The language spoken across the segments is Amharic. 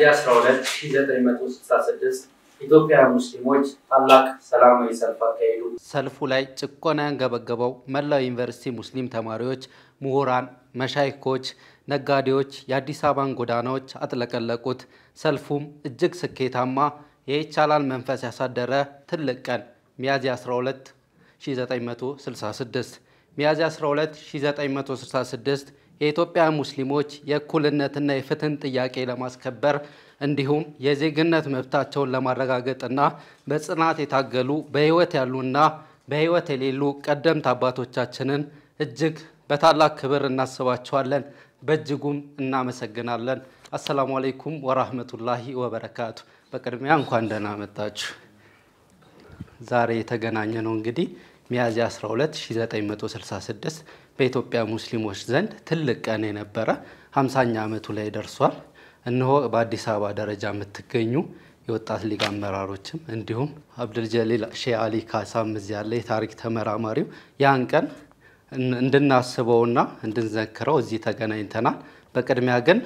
ሚያዝያ 12 1966 ኢትዮጵያ ሙስሊሞች ታላቅ ሰላማዊ ሰልፍ አካሄዱ። ሰልፉ ላይ ጭቆና ያንገበገበው መላው ዩኒቨርሲቲ ሙስሊም ተማሪዎች፣ ምሁራን፣ መሻይኮች፣ ነጋዴዎች የአዲስ አበባን ጎዳናዎች አጥለቀለቁት። ሰልፉም እጅግ ስኬታማ የይቻላል መንፈስ ያሳደረ ትልቅ ቀን ሚያዝያ 12 1966 ሚያዝያ 12 1966 የኢትዮጵያ ሙስሊሞች የእኩልነትና የፍትህን ጥያቄ ለማስከበር እንዲሁም የዜግነት መብታቸውን ለማረጋገጥና በጽናት የታገሉ በህይወት ያሉና በህይወት የሌሉ ቀደምት አባቶቻችንን እጅግ በታላቅ ክብር እናስባቸዋለን፣ በእጅጉም እናመሰግናለን። አሰላሙ አለይኩም ወራህመቱላሂ ወበረካቱ። በቅድሚያ እንኳን ደህና መጣችሁ። ዛሬ የተገናኘ ነው እንግዲህ ሚያዝያ 12 1966 በኢትዮጵያ ሙስሊሞች ዘንድ ትልቅ ቀን የነበረ ሀምሳኛ ዓመቱ ላይ ደርሷል። እነሆ በአዲስ አበባ ደረጃ የምትገኙ የወጣት ሊግ አመራሮችም እንዲሁም አብዱልጀሊል ሼህ አሊ ካሳም እዚህ ያለ የታሪክ ተመራማሪው ያን ቀን እንድናስበውና እንድንዘክረው እዚህ ተገናኝተናል። በቅድሚያ ግን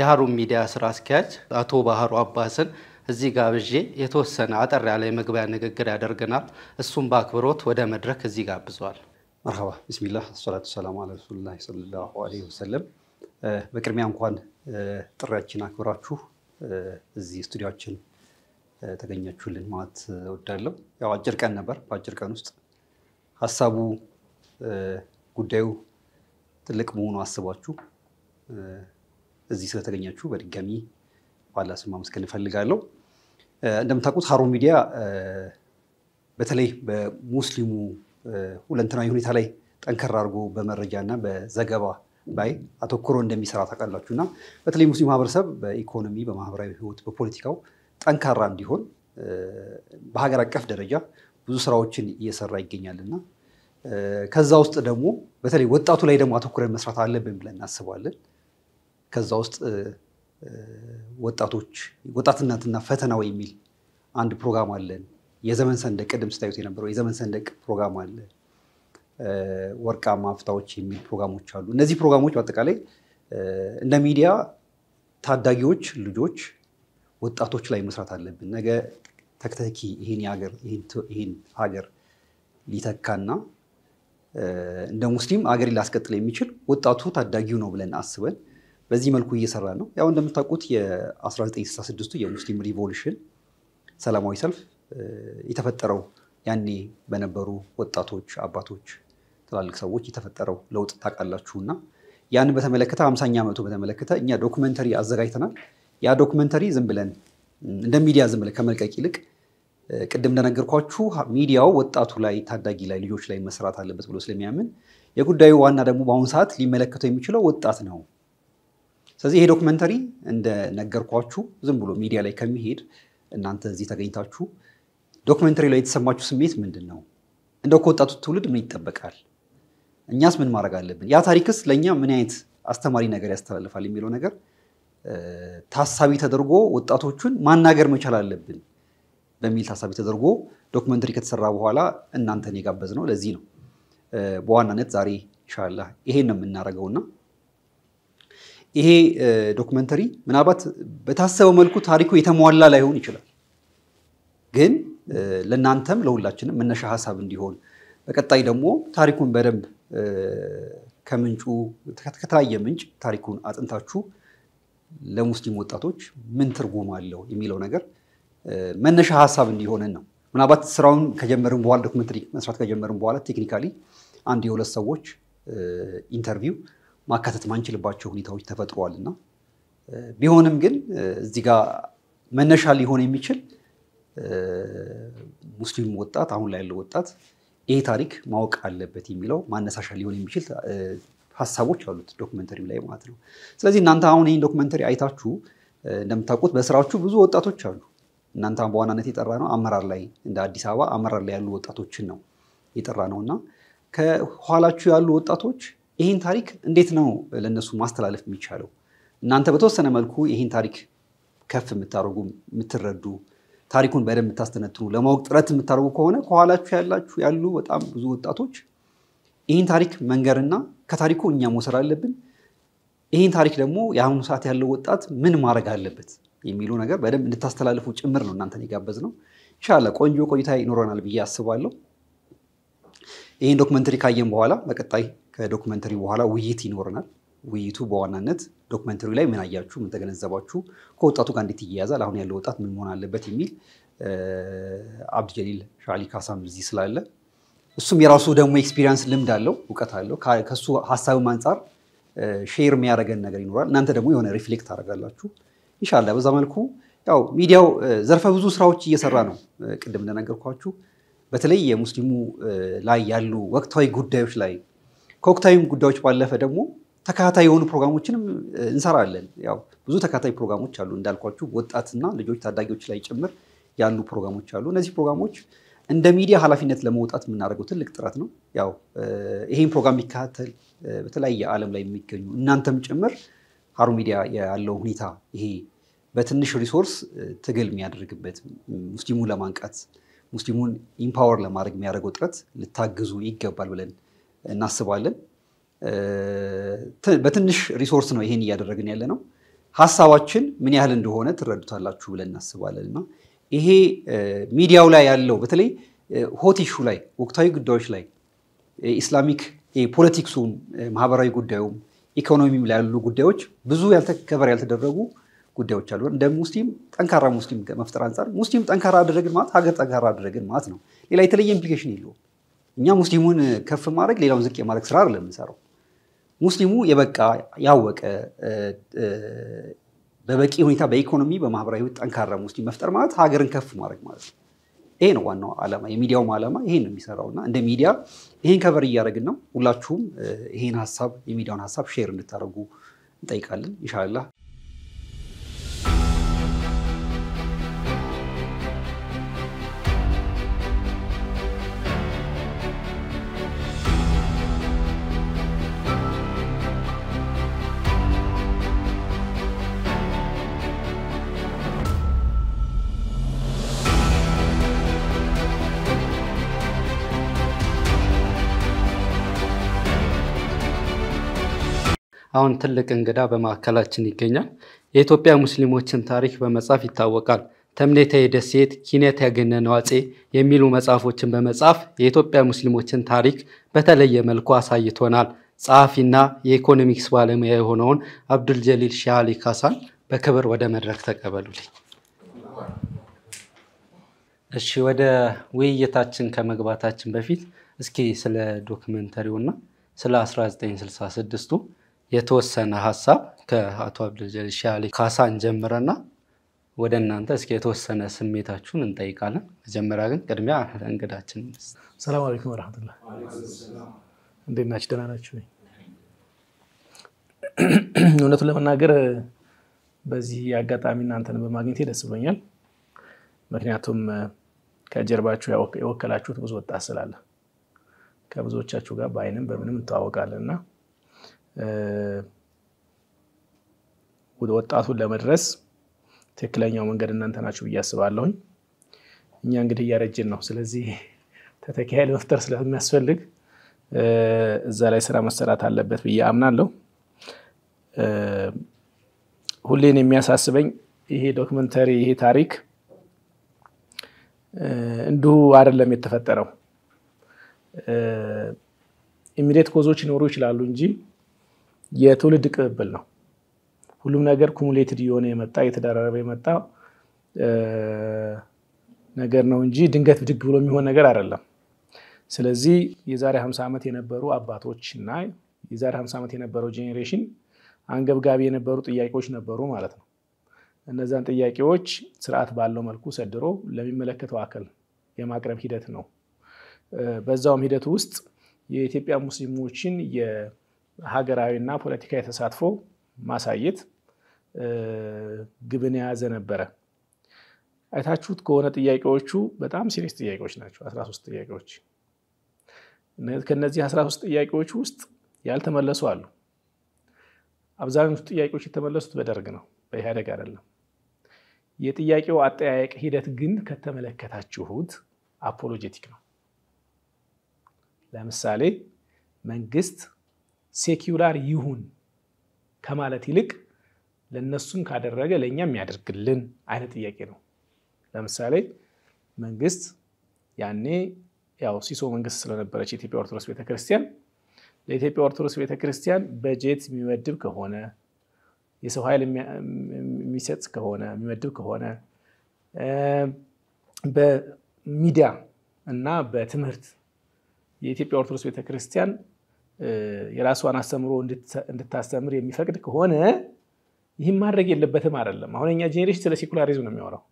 የሀሩን ሚዲያ ስራ አስኪያጅ አቶ ባህሩ አባስን እዚህ ጋብዤ የተወሰነ አጠር ያለ የመግቢያ ንግግር ያደርገናል። እሱም በአክብሮት ወደ መድረክ እዚህ ጋብዟል። መርሃባ ቢስሚላህ ሰላቱ ሰላሙ አላ ረሱሉላህ ሰለላሁ ዐለይሂ ወሰለም። በቅድሚያ እንኳን ጥሪያችን አክብራችሁ እዚህ ስቱዲያችን ተገኛችሁልን ማለት እወዳለሁ። ያው አጭር ቀን ነበር። በአጭር ቀን ውስጥ ሀሳቡ ጉዳዩ ትልቅ መሆኑ አስባችሁ እዚህ ስለተገኛችሁ በድጋሚ በአላህ ስም ማመስገን እፈልጋለሁ። እንደምታውቁት ሀሩን ሚዲያ በተለይ በሙስሊሙ ሁለንተናዊ ሁኔታ ላይ ጠንከር አድርጎ በመረጃ እና በዘገባ ላይ አተኩሮ እንደሚሰራ ታውቃላችሁ እና በተለይ ሙስሊም ማህበረሰብ በኢኮኖሚ፣ በማህበራዊ ህይወት፣ በፖለቲካው ጠንካራ እንዲሆን በሀገር አቀፍ ደረጃ ብዙ ስራዎችን እየሰራ ይገኛል እና ከዛ ውስጥ ደግሞ በተለይ ወጣቱ ላይ ደግሞ አተኩረን መስራት አለብን ብለን እናስባለን። ከዛ ውስጥ ወጣቶች ወጣትነትና ፈተናው የሚል አንድ ፕሮግራም አለን የዘመን ሰንደቅ ቅድም ስታዩት የነበረው የዘመን ሰንደቅ ፕሮግራም አለ፣ ወርቃማ ፍታዎች የሚል ፕሮግራሞች አሉ። እነዚህ ፕሮግራሞች በአጠቃላይ እንደ ሚዲያ ታዳጊዎች ልጆች፣ ወጣቶች ላይ መስራት አለብን። ነገ ተክተኪ ይህን ሀገር ሊተካና እንደ ሙስሊም ሀገር ላስቀጥል የሚችል ወጣቱ ታዳጊው ነው ብለን አስበን በዚህ መልኩ እየሰራ ነው። ያው እንደምታውቁት የ1966ቱ የሙስሊም ሪቮሉሽን ሰላማዊ ሰልፍ የተፈጠረው ያኔ በነበሩ ወጣቶች፣ አባቶች፣ ትላልቅ ሰዎች የተፈጠረው ለውጥ ታውቃላችሁ እና ያንን በተመለከተ ሀምሳኛ ዓመቱ በተመለከተ እኛ ዶክመንተሪ አዘጋጅተናል። ያ ዶክመንተሪ ዝም ብለን እንደ ሚዲያ ዝም ብለን ከመልቀቅ ይልቅ ቅድም እንደነገርኳችሁ ሚዲያው ወጣቱ ላይ ታዳጊ ላይ ልጆች ላይ መስራት አለበት ብሎ ስለሚያምን የጉዳዩ ዋና ደግሞ በአሁኑ ሰዓት ሊመለከተው የሚችለው ወጣት ነው። ስለዚህ ይሄ ዶክመንተሪ እንደነገርኳችሁ ዝም ብሎ ሚዲያ ላይ ከሚሄድ እናንተ እዚህ ተገኝታችሁ ዶክመንተሪ ላይ የተሰማችሁ ስሜት ምንድን ነው? እንደው ከወጣቱ ትውልድ ምን ይጠበቃል? እኛስ ምን ማድረግ አለብን? ያ ታሪክስ ለእኛ ምን አይነት አስተማሪ ነገር ያስተላልፋል የሚለው ነገር ታሳቢ ተደርጎ ወጣቶቹን ማናገር መቻል አለብን በሚል ታሳቢ ተደርጎ ዶክመንተሪ ከተሰራ በኋላ እናንተን የጋበዝ ነው። ለዚህ ነው በዋናነት ዛሬ ኢንሻላ ይሄን ነው የምናደርገውና ይሄ ዶክመንተሪ ምናልባት በታሰበው መልኩ ታሪኩ የተሟላ ላይሆን ይችላል ግን ለእናንተም ለሁላችንም መነሻ ሀሳብ እንዲሆን በቀጣይ ደግሞ ታሪኩን በደንብ ከምንጩ ከተለያየ ምንጭ ታሪኩን አጥንታችሁ ለሙስሊም ወጣቶች ምን ትርጉም አለው የሚለው ነገር መነሻ ሀሳብ እንዲሆንን ነው። ምናልባት ስራውን ከጀመርን በኋላ ዶክመንተሪ መስራት ከጀመርን በኋላ ቴክኒካሊ አንድ የሁለት ሰዎች ኢንተርቪው ማካተት ማንችልባቸው ሁኔታዎች ተፈጥሯል እና ቢሆንም ግን እዚህ ጋር መነሻ ሊሆን የሚችል ሙስሊም ወጣት አሁን ላይ ያለው ወጣት ይሄ ታሪክ ማወቅ አለበት የሚለው ማነሳሻ ሊሆን የሚችል ሀሳቦች አሉት ዶክመንተሪው ላይ ማለት ነው። ስለዚህ እናንተ አሁን ይህን ዶክመንተሪ አይታችሁ እንደምታውቁት በስራዎቹ ብዙ ወጣቶች አሉ። እናንተ በዋናነት የጠራ ነው አመራር ላይ እንደ አዲስ አበባ አመራር ላይ ያሉ ወጣቶችን ነው የጠራ ነው እና ከኋላችሁ ያሉ ወጣቶች ይህን ታሪክ እንዴት ነው ለእነሱ ማስተላለፍ የሚቻለው? እናንተ በተወሰነ መልኩ ይህን ታሪክ ከፍ የምታደርጉ የምትረዱ ታሪኩን በደንብ የምታስተነትኑ ለማወቅ ጥረት የምታደርጉ ከሆነ ከኋላችሁ ያላችሁ ያሉ በጣም ብዙ ወጣቶች ይህን ታሪክ መንገርና ከታሪኩ እኛ መውሰድ አለብን፣ ይህን ታሪክ ደግሞ የአሁኑ ሰዓት ያለው ወጣት ምን ማድረግ አለበት የሚሉ ነገር በደንብ እንድታስተላልፉ ጭምር ነው እናንተን የጋበዝ ነው። ኢንሻላህ ቆንጆ ቆይታ ይኖረናል ብዬ አስባለሁ። ይህን ዶክመንተሪ ካየን በኋላ በቀጣይ ከዶክመንተሪ በኋላ ውይይት ይኖረናል። ውይይቱ በዋናነት ዶክመንተሪ ላይ ምን አያችሁ፣ ምን ተገነዘባችሁ፣ ከወጣቱ ጋር እንዴት ይያያዛል፣ አሁን ያለው ወጣት ምን መሆን አለበት የሚል አብድጀሊል ሻሊ ካሳም እዚህ ስላለ እሱም የራሱ ደግሞ ኤክስፒሪንስ ልምድ አለው እውቀት አለው። ከሱ ሀሳብም አንጻር ሼር የሚያደርገን ነገር ይኖራል። እናንተ ደግሞ የሆነ ሪፍሌክት ታደርጋላችሁ ኢንሻላ። በዛ መልኩ ያው ሚዲያው ዘርፈ ብዙ ስራዎች እየሰራ ነው። ቅድም እንደነገርኳችሁ በተለይ የሙስሊሙ ላይ ያሉ ወቅታዊ ጉዳዮች ላይ ከወቅታዊም ጉዳዮች ባለፈ ደግሞ ተካታይ የሆኑ ፕሮግራሞችንም እንሰራለን። ያው ብዙ ተካታይ ፕሮግራሞች አሉ እንዳልኳችሁ፣ ወጣትና ልጆች ታዳጊዎች ላይ ጭምር ያሉ ፕሮግራሞች አሉ። እነዚህ ፕሮግራሞች እንደ ሚዲያ ኃላፊነት ለመውጣት የምናደርገው ትልቅ ጥረት ነው። ያው ይሄን ፕሮግራም የሚከታተል በተለያየ ዓለም ላይ የሚገኙ እናንተም ጭምር ሀሩን ሚዲያ ያለው ሁኔታ ይሄ በትንሽ ሪሶርስ ትግል የሚያደርግበት ሙስሊሙን ለማንቃት ሙስሊሙን ኢምፓወር ለማድረግ የሚያደርገው ጥረት ልታግዙ ይገባል ብለን እናስባለን። በትንሽ ሪሶርስ ነው ይሄን እያደረግን ያለ ነው። ሀሳባችን ምን ያህል እንደሆነ ትረዱታላችሁ ብለን እናስባለን እና ይሄ ሚዲያው ላይ ያለው በተለይ ሆት ኢሹ ላይ ወቅታዊ ጉዳዮች ላይ ኢስላሚክ ፖለቲክሱም፣ ማህበራዊ ጉዳዩም፣ ኢኮኖሚም ላይ ያሉ ጉዳዮች ብዙ ያልተከበር ያልተደረጉ ጉዳዮች አሉ። እንደ ሙስሊም ጠንካራ ሙስሊም መፍጠር አንጻር ሙስሊም ጠንካራ አደረግን ማለት ሀገር ጠንካራ አደረግን ማለት ነው። ሌላ የተለየ ኢምፕሊኬሽን የለውም። እኛ ሙስሊሙን ከፍ ማድረግ ሌላውን ዝቅ የማድረግ ስራ አይደለም የምንሰራው። ሙስሊሙ የበቃ ያወቀ በበቂ ሁኔታ በኢኮኖሚ በማህበራዊ ጠንካራ ሙስሊም መፍጠር ማለት ሀገርን ከፍ ማድረግ ማለት ነው። ይሄ ነው ዋናው ዓላማ። የሚዲያውም ዓላማ ይሄን ነው የሚሰራው እና እንደ ሚዲያ ይሄን ከቨር እያደረግን ነው። ሁላችሁም ይሄን ሀሳብ የሚዲያውን ሀሳብ ሼር እንድታደርጉ እንጠይቃለን። ኢንሻላህ አሁን ትልቅ እንግዳ በማዕከላችን ይገኛል። የኢትዮጵያ ሙስሊሞችን ታሪክ በመጻፍ ይታወቃል። ተምኔተ ደሴት፣ ኪኔት ያገነነው አጼ የሚሉ መጽሐፎችን በመጻፍ የኢትዮጵያ ሙስሊሞችን ታሪክ በተለየ መልኩ አሳይቶናል። ጸሐፊና የኢኮኖሚክስ ባለሙያ የሆነውን አብዱል ጀሊል ሺህ አሊ ካሳን በክብር ወደ መድረክ ተቀበሉልኝ። እሺ፣ ወደ ውይይታችን ከመግባታችን በፊት እስኪ ስለ ዶክመንተሪውና ስለ 1966ቱ የተወሰነ ሀሳብ ከአቶ አብዱልጀሊል ሺያሊ ካሳን ጀምረና ወደ እናንተ እስኪ የተወሰነ ስሜታችሁን እንጠይቃለን። መጀመሪያ ግን ቅድሚያ እንግዳችን ሰላም አለይኩም ወረሕመቱላ፣ እንዴት ናችሁ? ደህና ናችሁ? እውነቱን ለመናገር በዚህ አጋጣሚ እናንተን በማግኘቴ ደስ ብሎኛል። ምክንያቱም ከጀርባችሁ የወከላችሁት ብዙ ወጣት ስላለ ከብዙዎቻችሁ ጋር በአይንም በምንም እንተዋወቃለን እና ወደ ወጣቱን ለመድረስ ትክክለኛው መንገድ እናንተ ናችሁ ብዬ አስባለሁኝ። እኛ እንግዲህ እያረጅን ነው። ስለዚህ ተተኪ ኃይል መፍጠር ስለሚያስፈልግ እዛ ላይ ስራ መሰራት አለበት ብዬ አምናለሁ። ሁሌን የሚያሳስበኝ ይሄ ዶክመንተሪ ይሄ ታሪክ እንዲሁ አይደለም የተፈጠረው። ኢሚዲየት ኮዞች ሊኖሩ ይችላሉ እንጂ የትውልድ ቅብብል ነው። ሁሉም ነገር ኩሙሌትድ የሆነ የመጣ የተደራረበ የመጣ ነገር ነው እንጂ ድንገት ብድግ ብሎ የሚሆን ነገር አይደለም። ስለዚህ የዛሬ 50 ዓመት የነበሩ አባቶች እና የዛሬ 50 ዓመት የነበረው ጄኔሬሽን አንገብጋቢ የነበሩ ጥያቄዎች ነበሩ ማለት ነው። እነዛን ጥያቄዎች ስርዓት ባለው መልኩ ሰድሮ ለሚመለከተው አካል የማቅረብ ሂደት ነው። በዛውም ሂደት ውስጥ የኢትዮጵያ ሙስሊሞችን ሀገራዊና ፖለቲካዊ ተሳትፎ ማሳየት ግብን የያዘ ነበረ። አይታችሁት ከሆነ ጥያቄዎቹ በጣም ሲሪስ ጥያቄዎች ናቸው። 13 ጥያቄዎች ከነዚህ 13 ጥያቄዎች ውስጥ ያልተመለሱ አሉ። አብዛኞቹ ጥያቄዎች የተመለሱት በደርግ ነው፣ በኢህአደግ አይደለም። የጥያቄው አጠያየቅ ሂደት ግን ከተመለከታችሁት አፖሎጀቲክ ነው። ለምሳሌ መንግስት ሴኪውላር ይሁን ከማለት ይልቅ ለእነሱም ካደረገ ለእኛም ያደርግልን አይነት ጥያቄ ነው። ለምሳሌ መንግስት ያኔ ያው ሲሶ መንግስት ስለነበረች የኢትዮጵያ ኦርቶዶክስ ቤተክርስቲያን ለኢትዮጵያ ኦርቶዶክስ ቤተክርስቲያን በጀት የሚመድብ ከሆነ የሰው ኃይል የሚሰጥ ከሆነ የሚመድብ ከሆነ በሚዲያ እና በትምህርት የኢትዮጵያ ኦርቶዶክስ ቤተክርስቲያን የራሷን አስተምሮ እንድታስተምር የሚፈቅድ ከሆነ ይህም ማድረግ የለበትም አይደለም። አሁን እኛ ጄኔሬሽን ስለ ሴኩላሪዝም ነው የሚያወራው።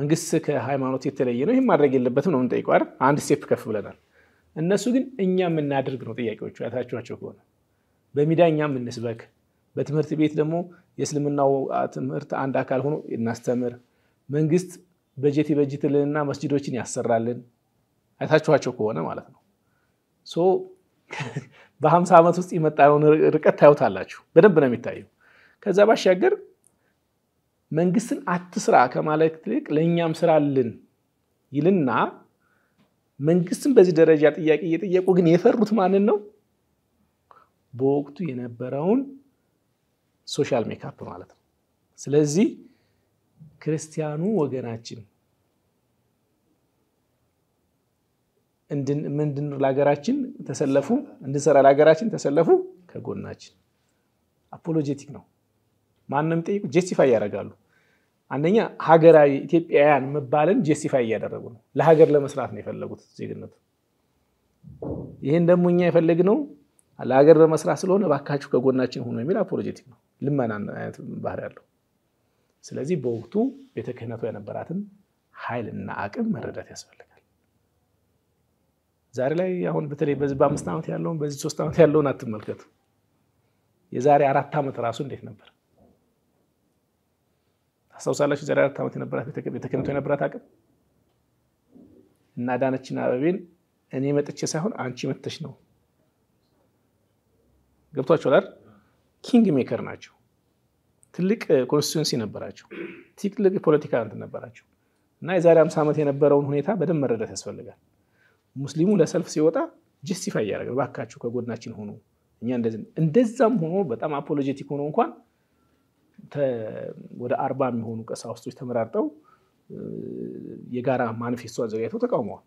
መንግስት ከሃይማኖት የተለየ ነው፣ ይህም ማድረግ የለበትም ነው የምንጠይቀው። አንድ ስቴፕ ከፍ ብለናል። እነሱ ግን እኛ የምናደርግ ነው ጥያቄዎቹ። ያታችኋቸው ከሆነ በሚዳ እኛ የምንስበክ፣ በትምህርት ቤት ደግሞ የእስልምናው ትምህርት አንድ አካል ሆኖ እናስተምር፣ መንግስት በጀት ይበጅትልንና መስጅዶችን ያሰራልን። አይታችኋቸው ከሆነ ማለት ነው። በሀምሳ ዓመት ውስጥ የመጣነውን ርቀት ታዩታላችሁ። በደንብ ነው የሚታየው። ከዛ ባሻገር መንግስትን አትስራ ከማለት ትልቅ ለእኛም ስራልን ይልና መንግስትን በዚህ ደረጃ ጥያቄ እየጠየቁ ግን የፈሩት ማንን ነው? በወቅቱ የነበረውን ሶሻል ሜካፕ ማለት ነው። ስለዚህ ክርስቲያኑ ወገናችን ምንድን ለሀገራችን ተሰለፉ እንድንሰራ ለሀገራችን ተሰለፉ ከጎናችን አፖሎጀቲክ ነው። ማንም ጠይቁ ጀስቲፋይ ያደርጋሉ። አንደኛ ሀገራዊ ኢትዮጵያውያን መባልን ጀስቲፋይ እያደረጉ ነው። ለሀገር ለመስራት ነው የፈለጉት ዜግነቱ። ይህን ደግሞ እኛ የፈለግነው ለሀገር ለመስራት ስለሆነ ባካችሁ ከጎናችን ሆኖ የሚል አፖሎጀቲክ ነው። ልመና አይነት ባህር ያለው። ስለዚህ በወቅቱ ቤተ ክህነቱ የነበራትን እና አቅም መረዳት ያስፈልጋል። ዛሬ ላይ አሁን በተለይ በዚህ በአምስት ዓመት ያለውን በዚህ ሶስት ዓመት ያለውን አትመልከቱ። የዛሬ አራት ዓመት ራሱ እንዴት ነበር አስታውሳላችሁ? የዛሬ አራት ዓመት የነበራት ቤተክህነቱ የነበራት አቅም እና ዳነችና አበቤን እኔ መጥቼ ሳይሆን አንቺ መጥተሽ ነው። ገብቷችኋል? ኪንግ ሜከር ናቸው። ትልቅ ኮንስቲቱንሲ ነበራቸው። ትልቅ ፖለቲካ እንትን ነበራቸው እና የዛሬ አምስት ዓመት የነበረውን ሁኔታ በደንብ መረዳት ያስፈልጋል። ሙስሊሙ ለሰልፍ ሲወጣ ጀስቲፋይ እያደረገ ባካችሁ ከጎድናችን ሆኖ እኛ እንደዚህ እንደዛም ሆኖ በጣም አፖሎጀቲክ ሆኖ እንኳን ወደ አርባ የሚሆኑ ቀሳውስቶች ተመራርጠው የጋራ ማኒፌስቶ አዘጋጅተው ተቃውመዋል።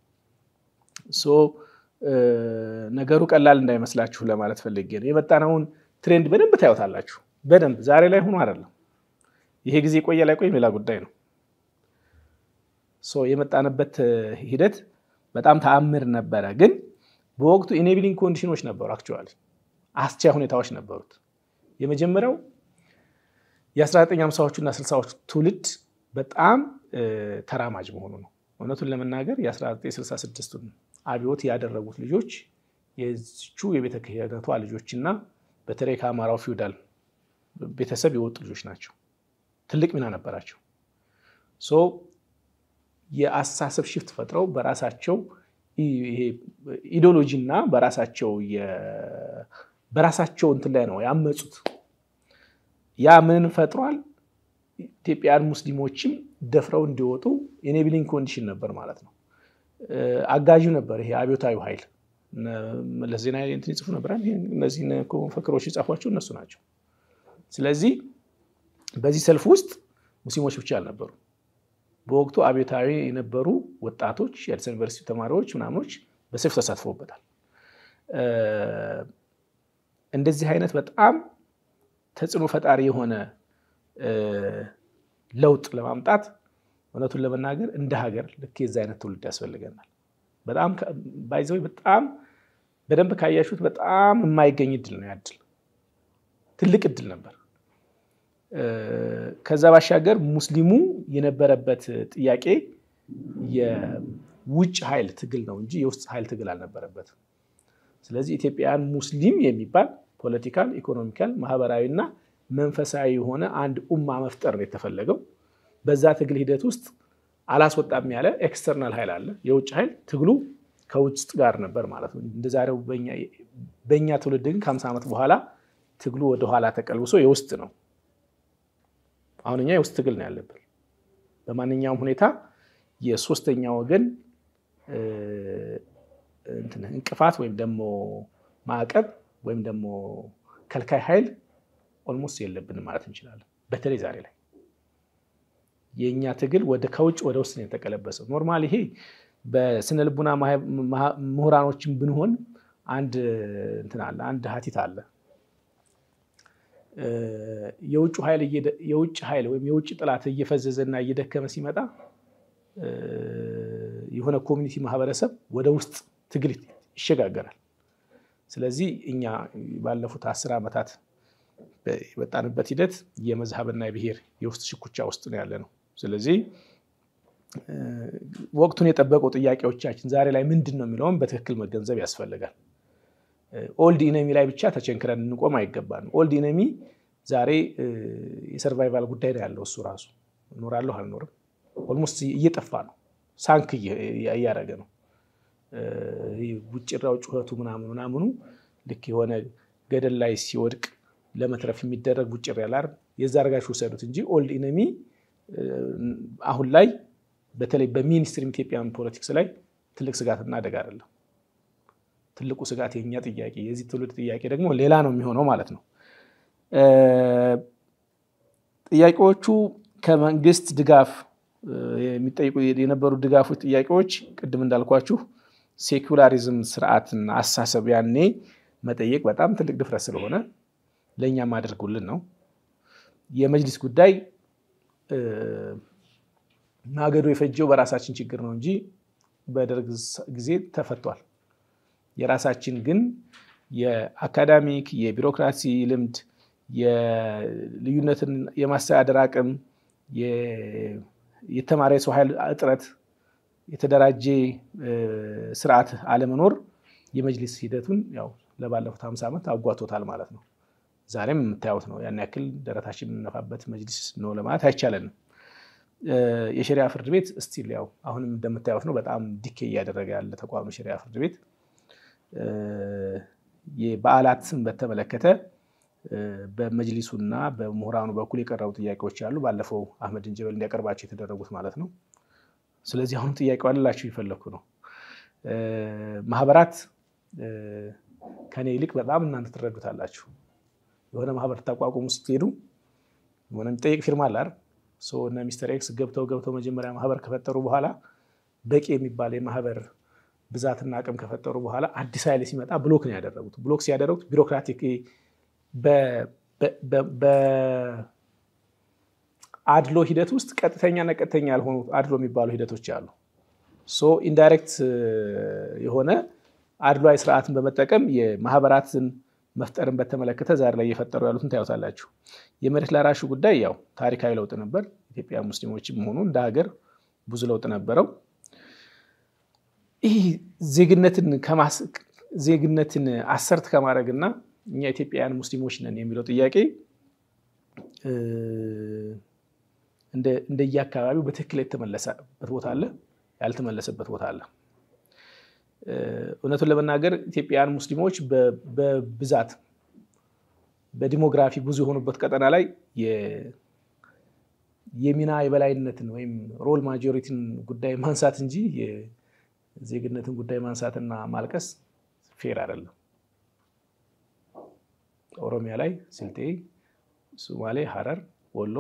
ነገሩ ቀላል እንዳይመስላችሁ ለማለት ፈልጌ ነው። የመጣነውን ትሬንድ በደንብ ታዩታላችሁ። በደንብ ዛሬ ላይ ሆኖ አይደለም። ይሄ ጊዜ ቆየ ላይ ቆይም ሌላ ጉዳይ ነው። የመጣንበት ሂደት በጣም ተአምር ነበረ። ግን በወቅቱ ኢኔብሊንግ ኮንዲሽኖች ነበሩ። አክቹዋሊ አስቻይ ሁኔታዎች ነበሩት። የመጀመሪያው የ1950ዎቹና 60ዎቹ ትውልድ በጣም ተራማጅ መሆኑ ነው። እውነቱን ለመናገር የ1966ቱን አብዮት ያደረጉት ልጆች የዚቹ የቤተ ክህነቷ ልጆችና በተለይ ከአማራው ፊውዳል ቤተሰብ የወጡ ልጆች ናቸው። ትልቅ ሚና ነበራቸው። የአስተሳሰብ ሽፍት ፈጥረው በራሳቸው ኢዲዮሎጂና በራሳቸው በራሳቸው እንትን ላይ ነው ያመፁት። ያ ምን ፈጥሯል? ኢትዮጵያውያን ሙስሊሞችም ደፍረው እንዲወጡ ኢኔብሊንግ ኮንዲሽን ነበር ማለት ነው። አጋዥ ነበር ይሄ አብዮታዊ ኃይል። መለስ ዜናዊ እንትን ይጽፉ ነበር። እነዚህን መፈክሮች የጻፏቸው እነሱ ናቸው። ስለዚህ በዚህ ሰልፍ ውስጥ ሙስሊሞች ብቻ አልነበሩም። በወቅቱ አብዮታዊ የነበሩ ወጣቶች የአዲስ ዩኒቨርሲቲ ተማሪዎች ምናምኖች በሰፊ ተሳትፎበታል። እንደዚህ አይነት በጣም ተጽዕኖ ፈጣሪ የሆነ ለውጥ ለማምጣት እውነቱን ለመናገር እንደ ሀገር ልክ የዚ አይነት ትውልድ ያስፈልገናል። በጣም ባይዘው በጣም በደንብ ካያሹት በጣም የማይገኝ እድል ነው ያድል ትልቅ እድል ነበር። ከዛ ባሻገር ሙስሊሙ የነበረበት ጥያቄ የውጭ ኃይል ትግል ነው እንጂ የውስጥ ኃይል ትግል አልነበረበትም። ስለዚህ ኢትዮጵያውያን ሙስሊም የሚባል ፖለቲካል፣ ኢኮኖሚካል፣ ማህበራዊና መንፈሳዊ የሆነ አንድ ኡማ መፍጠር ነው የተፈለገው። በዛ ትግል ሂደት ውስጥ አላስወጣም ያለ ኤክስተርናል ኃይል አለ። የውጭ ኃይል ትግሉ ከውስጥ ጋር ነበር ማለት ነው። እንደዛሬው በእኛ ትውልድ ግን ከ50 ዓመት በኋላ ትግሉ ወደኋላ ተቀልብሶ የውስጥ ነው። አሁን እኛ የውስጥ ትግል ነው ያለብን። በማንኛውም ሁኔታ የሶስተኛ ወገን እንቅፋት ወይም ደግሞ ማዕቀብ ወይም ደግሞ ከልካይ ኃይል ኦልሞስት የለብንም ማለት እንችላለን። በተለይ ዛሬ ላይ የእኛ ትግል ከውጭ ወደ ውስጥ ነው የተቀለበሰው። ኖርማል ይሄ በስነ ልቡና ምሁራኖችን ብንሆን አንድ እንትን አለ አንድ ሀቲት አለ የውጭ ኃይል ወይም የውጭ ጥላት እየፈዘዘና እየደከመ ሲመጣ የሆነ ኮሚኒቲ ማህበረሰብ ወደ ውስጥ ትግል ይሸጋገራል። ስለዚህ እኛ ባለፉት አስር ዓመታት የመጣንበት ሂደት የመዝሀብና የብሔር የውስጥ ሽኩቻ ውስጥ ነው ያለ ነው። ስለዚህ ወቅቱን የጠበቁ ጥያቄዎቻችን ዛሬ ላይ ምንድን ነው የሚለውን በትክክል መገንዘብ ያስፈልጋል። ኦልድ ኢነሚ ላይ ብቻ ተቸንክረን እንቆም አይገባንም። ኦልድ ኢነሚ ዛሬ የሰርቫይቫል ጉዳይ ነው ያለው። እሱ ራሱ እኖራለሁ አልኖርም ኦልሞስት እየጠፋ ነው፣ ሳንክ እያደረገ ነው። ውጭራው ጩኸቱ ምናምኑ ምናምኑ ልክ የሆነ ገደል ላይ ሲወድቅ ለመትረፍ የሚደረግ ውጭር ያላር የዛ አርጋሽ ውሰዱት እንጂ ኦልድ ኢነሚ አሁን ላይ በተለይ በሚኒስትሪም ኢትዮጵያን ፖለቲክስ ላይ ትልቅ ስጋትና አደጋ አይደለም። ትልቁ ስጋት የኛ ጥያቄ የዚህ ትውልድ ጥያቄ ደግሞ ሌላ ነው የሚሆነው ማለት ነው። ጥያቄዎቹ ከመንግስት ድጋፍ የሚጠይቁ የነበሩ ድጋፎች ጥያቄዎች ቅድም እንዳልኳችሁ ሴኩላሪዝም ስርዓትና አሳሰብ ያኔ መጠየቅ በጣም ትልቅ ድፍረት ስለሆነ ለእኛም አድርጉልን ነው። የመጅሊስ ጉዳይ ማገዶ የፈጀው በራሳችን ችግር ነው እንጂ በደርግ ጊዜ ተፈቷል። የራሳችን ግን የአካዳሚክ የቢሮክራሲ ልምድ፣ የልዩነትን የማስተዳደር አቅም፣ የተማረ የሰው ኃይል እጥረት፣ የተደራጀ ስርዓት አለመኖር የመጅሊስ ሂደቱን ያው ለባለፉት ሀምሳ ዓመት አጓቶታል ማለት ነው። ዛሬም የምታዩት ነው። ያን ያክል ደረታችን የምነፋበት መጅሊስ ነው ለማለት አይቻለንም። የሸሪያ ፍርድ ቤት እስቲል ያው አሁንም እንደምታዩት ነው። በጣም ዲኬ እያደረገ ያለ ተቋም የሸሪያ ፍርድ ቤት የበዓላት ስም በተመለከተ በመጅሊሱና በምሁራኑ በኩል የቀረቡ ጥያቄዎች አሉ። ባለፈው አህመድን እንጀበል እንዲያቀርባቸው የተደረጉት ማለት ነው። ስለዚህ አሁኑ ጥያቄው አላቸው የፈለግኩ ነው። ማህበራት ከኔ ይልቅ በጣም እናንተ ትረዱታላችሁ። የሆነ ማህበር ተቋቁሙ ስትሄዱ ሆነ የሚጠይቅ ፊርማ አላር እና ሚስተር ኤክስ ገብተው ገብተው መጀመሪያ ማህበር ከፈጠሩ በኋላ በቂ የሚባል የማህበር ብዛትና አቅም ከፈጠሩ በኋላ አዲስ ኃይል ሲመጣ ብሎክ ነው ያደረጉት። ብሎክ ሲያደረጉት ቢሮክራቲክ በአድሎ ሂደት ውስጥ ቀጥተኛና ቀጥተኛ ያልሆኑ አድሎ የሚባሉ ሂደቶች አሉ። ሶ ኢንዳይሬክት የሆነ አድሏዊ ስርዓትን በመጠቀም የማህበራትን መፍጠርን በተመለከተ ዛሬ ላይ እየፈጠሩ ያሉትን ታዩታላችሁ። የመሬት ላራሹ ጉዳይ ያው ታሪካዊ ለውጥ ነበር። ኢትዮጵያ ሙስሊሞችም ሆኑ እንደ ሀገር ብዙ ለውጥ ነበረው። ይህ ዜግነትን ዜግነትን አሰርት ከማድረግና እኛ ኢትዮጵያውያን ሙስሊሞች ነን የሚለው ጥያቄ እንደየአካባቢው በትክክል የተመለሰበት ቦታ አለ፣ ያልተመለሰበት ቦታ አለ። እውነቱን ለመናገር ኢትዮጵያውያን ሙስሊሞች በብዛት በዲሞግራፊ ብዙ የሆኑበት ቀጠና ላይ የሚና የበላይነትን ወይም ሮል ማጆሪቲን ጉዳይ ማንሳት እንጂ ዜግነትን ጉዳይ ማንሳትና ማልቀስ ፌር አይደለም። ኦሮሚያ ላይ ስልጤ፣ ሶማሌ፣ ሀረር፣ ወሎ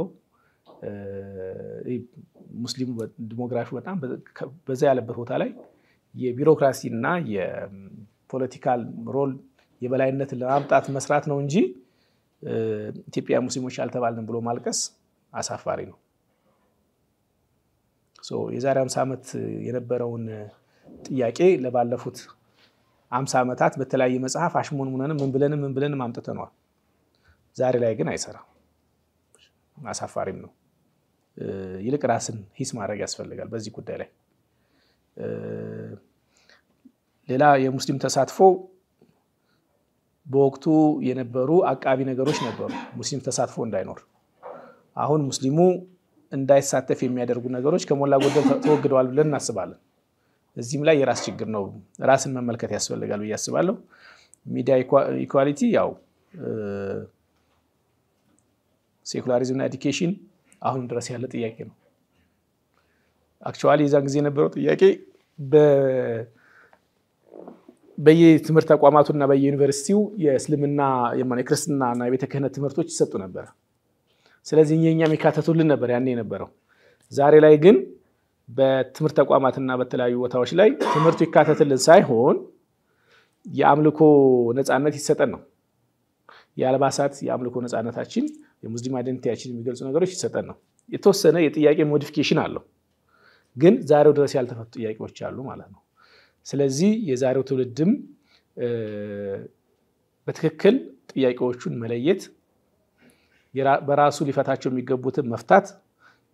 ሙስሊሙ ዲሞግራፊ በጣም በዛ ያለበት ቦታ ላይ የቢሮክራሲ እና የፖለቲካል ሮል የበላይነትን ለማምጣት መስራት ነው እንጂ ኢትዮጵያ ሙስሊሞች አልተባልንም ብሎ ማልቀስ አሳፋሪ ነው። የዛሬ 50 ዓመት የነበረውን ጥያቄ ለባለፉት አምሳ ዓመታት በተለያየ መጽሐፍ አሽሞንሙነንም ምን ብለንም ምን ብለንም አምጥተነዋል። ዛሬ ላይ ግን አይሰራም፣ አሳፋሪም ነው። ይልቅ ራስን ሂስ ማድረግ ያስፈልጋል በዚህ ጉዳይ ላይ። ሌላ የሙስሊም ተሳትፎ በወቅቱ የነበሩ አቃቢ ነገሮች ነበሩ፣ ሙስሊም ተሳትፎ እንዳይኖር። አሁን ሙስሊሙ እንዳይሳተፍ የሚያደርጉ ነገሮች ከሞላ ጎደል ተወግደዋል ብለን እናስባለን። እዚህም ላይ የራስ ችግር ነው። ራስን መመልከት ያስፈልጋል ብዬ አስባለሁ። ሚዲያ ኢኳሊቲ ያው እና ኤዲኬሽን አሁን ድረስ ያለ ጥያቄ ነው። አክቹዋሊ የዛን ጊዜ የነበረው ጥያቄ በየትምህርት እና በየዩኒቨርሲቲው የእስልምና የክርስትና የቤተ ክህነት ትምህርቶች ይሰጡ ነበር። ስለዚህ የእኛም የካተቱልን ነበር ያኔ የነበረው። ዛሬ ላይ ግን በትምህርት ተቋማትና በተለያዩ ቦታዎች ላይ ትምህርቱ ይካተትልን ሳይሆን የአምልኮ ነፃነት ይሰጠን ነው። የአልባሳት የአምልኮ ነፃነታችን የሙስሊም አይደንቲቲያችን የሚገልጹ ነገሮች ይሰጠን ነው። የተወሰነ የጥያቄ ሞዲፊኬሽን አለው፣ ግን ዛሬው ድረስ ያልተፈቱ ጥያቄዎች አሉ ማለት ነው። ስለዚህ የዛሬው ትውልድም በትክክል ጥያቄዎቹን መለየት በራሱ ሊፈታቸው የሚገቡትን መፍታት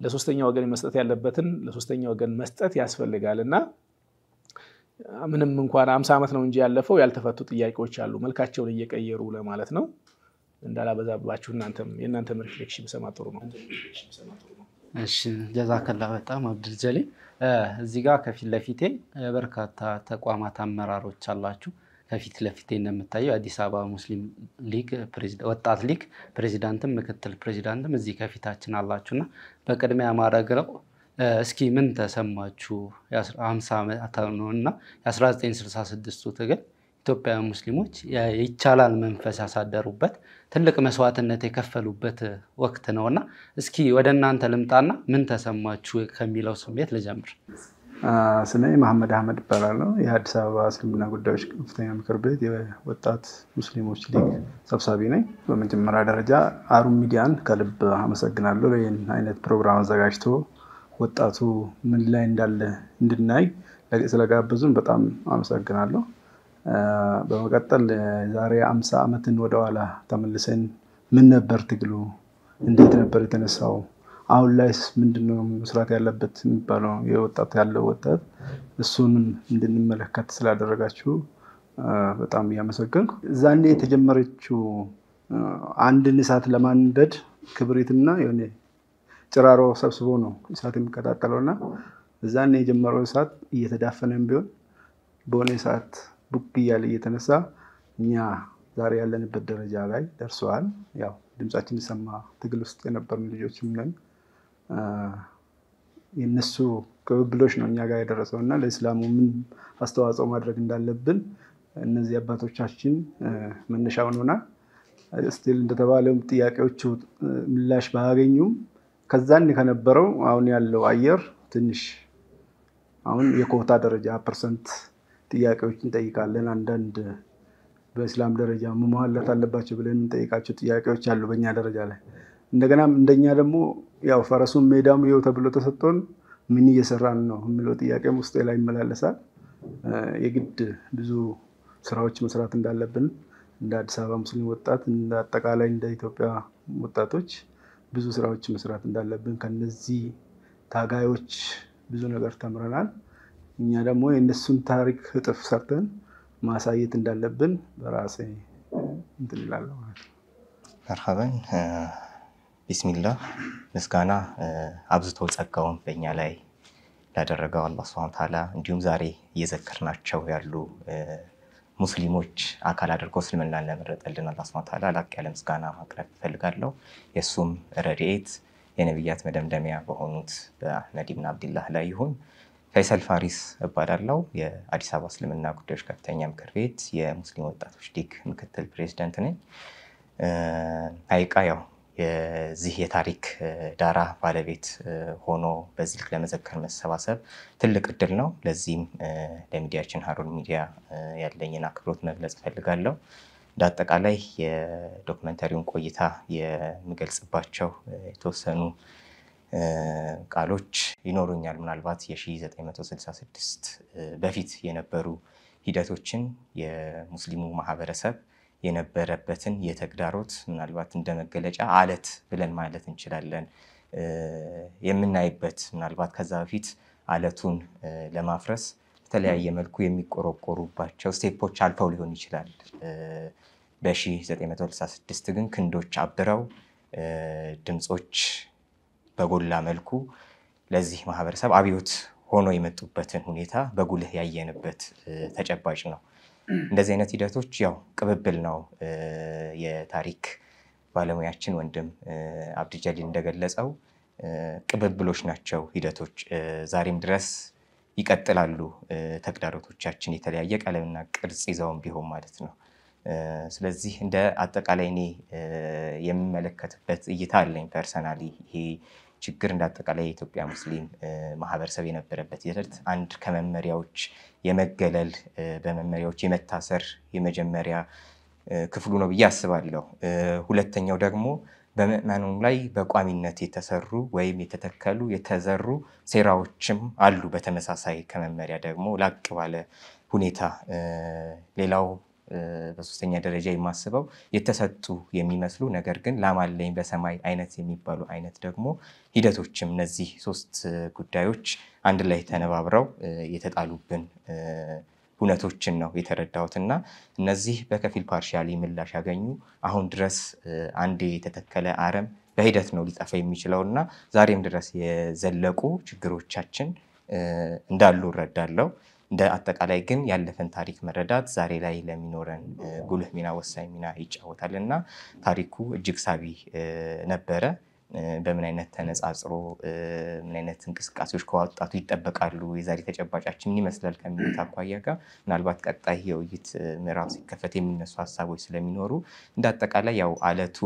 ለሶስተኛ ወገን መስጠት ያለበትን ለሶስተኛ ወገን መስጠት ያስፈልጋል እና ምንም እንኳን አምሳ ዓመት ነው እንጂ ያለፈው ያልተፈቱ ጥያቄዎች አሉ፣ መልካቸውን እየቀየሩ ለማለት ነው። እንዳላበዛባችሁ እናንተም የእናንተም ሪፍሌክሽን ብሰማ ጥሩ ነው። እሺ ጀዛከላ በጣም አብዱል ጀሌል። እዚህ ጋር ከፊት ለፊቴ በርካታ ተቋማት አመራሮች አላችሁ። ከፊት ለፊቴ እንደምታየው አዲስ አበባ ሙስሊም ሊግ ወጣት ሊግ ፕሬዚዳንትም ምክትል ፕሬዚዳንትም እዚህ ከፊታችን አላችሁና በቅድሚያ ማረግለው እስኪ ምን ተሰማችሁ? ሀምሳ ዓመት ነውና የ1966ቱ ትግል ሙስሊሞች ይቻላል መንፈስ ያሳደሩበት ትልቅ መስዋዕትነት የከፈሉበት ወቅት ነውና እስኪ ወደ እናንተ ልምጣና ምን ተሰማችሁ ከሚለው ስሜት ልጀምር። ስሜ መሐመድ አህመድ እባላለሁ። የአዲስ አበባ እስልምና ጉዳዮች ከፍተኛ ምክር ቤት የወጣት ሙስሊሞች ሊግ ሰብሳቢ ነኝ። በመጀመሪያ ደረጃ አሩን ሚዲያን ከልብ አመሰግናለሁ ይህን አይነት ፕሮግራም አዘጋጅቶ ወጣቱ ምን ላይ እንዳለ እንድናይ ስለጋበዙን በጣም አመሰግናለሁ። በመቀጠል ዛሬ አምሳ ዓመትን ወደኋላ ተመልሰን ምን ነበር ትግሉ፣ እንዴት ነበር የተነሳው አሁን ላይስ ምንድነው መስራት ያለበት የሚባለው የወጣት ያለው ወጣት እሱንም እንድንመለከት ስላደረጋችሁ በጣም እያመሰገንኩ እዛኔ የተጀመረችው አንድን እሳት ለማንደድ ክብሪትና የሆነ ጭራሮ ሰብስቦ ነው እሳት የሚቀጣጠለውና እዛኔ የጀመረው እሳት እየተዳፈነም ቢሆን በሆነ እሳት ቡቅ እያለ እየተነሳ እኛ ዛሬ ያለንበት ደረጃ ላይ ደርሰዋል። ያው ድምጻችን ሰማ ትግል ውስጥ የነበርን ልጆችም የነሱ ቅብብሎች ነው እኛ ጋር የደረሰው እና ለእስላሙ ምን አስተዋጽኦ ማድረግ እንዳለብን እነዚህ አባቶቻችን መነሻውን ሆና ስቲል እንደተባለው ጥያቄዎቹ ምላሽ ባያገኙም ከዛን ከነበረው አሁን ያለው አየር ትንሽ አሁን የኮታ ደረጃ ፐርሰንት ጥያቄዎች እንጠይቃለን። አንዳንድ በእስላም ደረጃ መሟላት አለባቸው ብለን የምንጠይቃቸው ጥያቄዎች አሉ በእኛ ደረጃ ላይ እንደገናም እንደኛ ደግሞ ያው ፈረሱን ሜዳም ይኸው ተብሎ ተሰጥቶን ምን እየሰራን ነው የሚለው ጥያቄም ውስጤ ላይ ይመላለሳል። የግድ ብዙ ስራዎች መስራት እንዳለብን እንደ አዲስ አበባ ሙስሊም ወጣት እንደ አጠቃላይ እንደ ኢትዮጵያ ወጣቶች ብዙ ስራዎች መስራት እንዳለብን ከነዚህ ታጋዮች ብዙ ነገር ተምረናል። እኛ ደግሞ የእነሱን ታሪክ እጥፍ ሰርተን ማሳየት እንዳለብን በራሴ እንትን እላለሁ ማለት ነው። መርሐበን ቢስሚላ ምስጋና አብዝተው ጸጋውን በእኛ ላይ ላደረገው አላህ ሱብሃነሁ ወተዓላ እንዲሁም ዛሬ እየዘከርናቸው ያሉ ሙስሊሞች አካል አድርጎ እስልምናን ለመረጠልን አላህ ሱብሃነሁ ወተዓላ ላቅ ያለ ምስጋና ማቅረብ እፈልጋለሁ። የእሱም ረድኤት የነቢያት መደምደሚያ በሆኑት በአህመድ ብን አብድላህ ላይ ይሁን። ፈይሰል ፋሪስ እባላለሁ። የአዲስ አበባ እስልምና ጉዳዮች ከፍተኛ ምክር ቤት የሙስሊም ወጣቶች ዲክ ምክትል ፕሬዚደንት ነኝ። አይቃ ያው የዚህ የታሪክ ዳራ ባለቤት ሆኖ በዚህ ልክ ለመዘከር መሰባሰብ ትልቅ እድል ነው። ለዚህም ለሚዲያችን ሀሩን ሚዲያ ያለኝን አክብሮት መግለጽ እፈልጋለሁ። እንደ አጠቃላይ የዶክመንተሪውን ቆይታ የሚገልጽባቸው የተወሰኑ ቃሎች ይኖሩኛል። ምናልባት የ1966 በፊት የነበሩ ሂደቶችን የሙስሊሙ ማህበረሰብ የነበረበትን የተግዳሮት ምናልባት እንደ መገለጫ አለት ብለን ማለት እንችላለን የምናይበት ምናልባት ከዛ በፊት አለቱን ለማፍረስ በተለያየ መልኩ የሚቆረቆሩባቸው ስቴፖች አልፈው ሊሆን ይችላል። በ1966 ግን ክንዶች አብረው ድምፆች በጎላ መልኩ ለዚህ ማህበረሰብ አብዮት ሆኖ የመጡበትን ሁኔታ በጉልህ ያየንበት ተጨባጭ ነው። እንደዚህ አይነት ሂደቶች ያው ቅብብል ነው። የታሪክ ባለሙያችን ወንድም አብድጃሊል እንደገለጸው ቅብብሎች ናቸው ሂደቶች ዛሬም ድረስ ይቀጥላሉ። ተግዳሮቶቻችን የተለያየ ቀለምና ቅርጽ ይዘውም ቢሆን ማለት ነው። ስለዚህ እንደ አጠቃላይ እኔ የምመለከትበት እይታ አለኝ ፐርሰናሊ ይሄ ችግር እንዳጠቃላይ የኢትዮጵያ ሙስሊም ማህበረሰብ የነበረበት ሂደት አንድ ከመመሪያዎች የመገለል በመመሪያዎች የመታሰር የመጀመሪያ ክፍሉ ነው ብዬ አስባለሁ። ሁለተኛው ደግሞ በምዕመኑም ላይ በቋሚነት የተሰሩ ወይም የተተከሉ የተዘሩ ሴራዎችም አሉ። በተመሳሳይ ከመመሪያ ደግሞ ላቅ ባለ ሁኔታ ሌላው በሶስተኛ ደረጃ የማስበው የተሰጡ የሚመስሉ ነገር ግን ላማለኝ በሰማይ አይነት የሚባሉ አይነት ደግሞ ሂደቶችም እነዚህ ሶስት ጉዳዮች አንድ ላይ ተነባብረው የተጣሉብን እውነቶችን ነው የተረዳሁት እና እነዚህ በከፊል ፓርሻሊ ምላሽ ያገኙ አሁን ድረስ አንዴ የተተከለ አረም በሂደት ነው ሊጠፋ የሚችለው እና ዛሬም ድረስ የዘለቁ ችግሮቻችን እንዳሉ እረዳለሁ። እንደ አጠቃላይ ግን ያለፈን ታሪክ መረዳት ዛሬ ላይ ለሚኖረን ጉልህ ሚና ወሳኝ ሚና ይጫወታል እና ታሪኩ እጅግ ሳቢ ነበረ። በምን አይነት ተነጻጽሮ ምን አይነት እንቅስቃሴዎች ከወጣቱ ይጠበቃሉ፣ የዛሬ ተጨባጫችን ይመስላል ከሚሉት አኳያ ጋር ምናልባት ቀጣይ የውይይት ምዕራፍ ሲከፈት የሚነሱ ሀሳቦች ስለሚኖሩ እንደ አጠቃላይ ያው አለቱ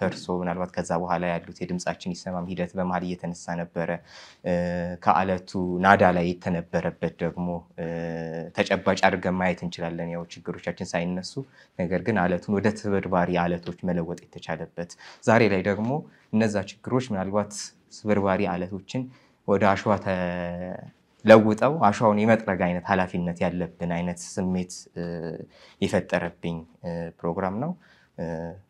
ፈርሶ ምናልባት ከዛ በኋላ ያሉት የድምፃችን ይሰማም ሂደት በመሀል እየተነሳ ነበረ። ከአለቱ ናዳ ላይ የተነበረበት ደግሞ ተጨባጭ አድርገን ማየት እንችላለን። ያው ችግሮቻችን ሳይነሱ ነገር ግን አለቱን ወደ ተበድባሪ አለቶች መለወጥ የተቻለበት ዛሬ ላይ ደግሞ እነዛ ችግሮች ምናልባት ስብርባሪ አለቶችን ወደ አሸዋ ተለውጠው አሸዋውን የመጥረግ አይነት ኃላፊነት ያለብን አይነት ስሜት የፈጠረብኝ ፕሮግራም ነው።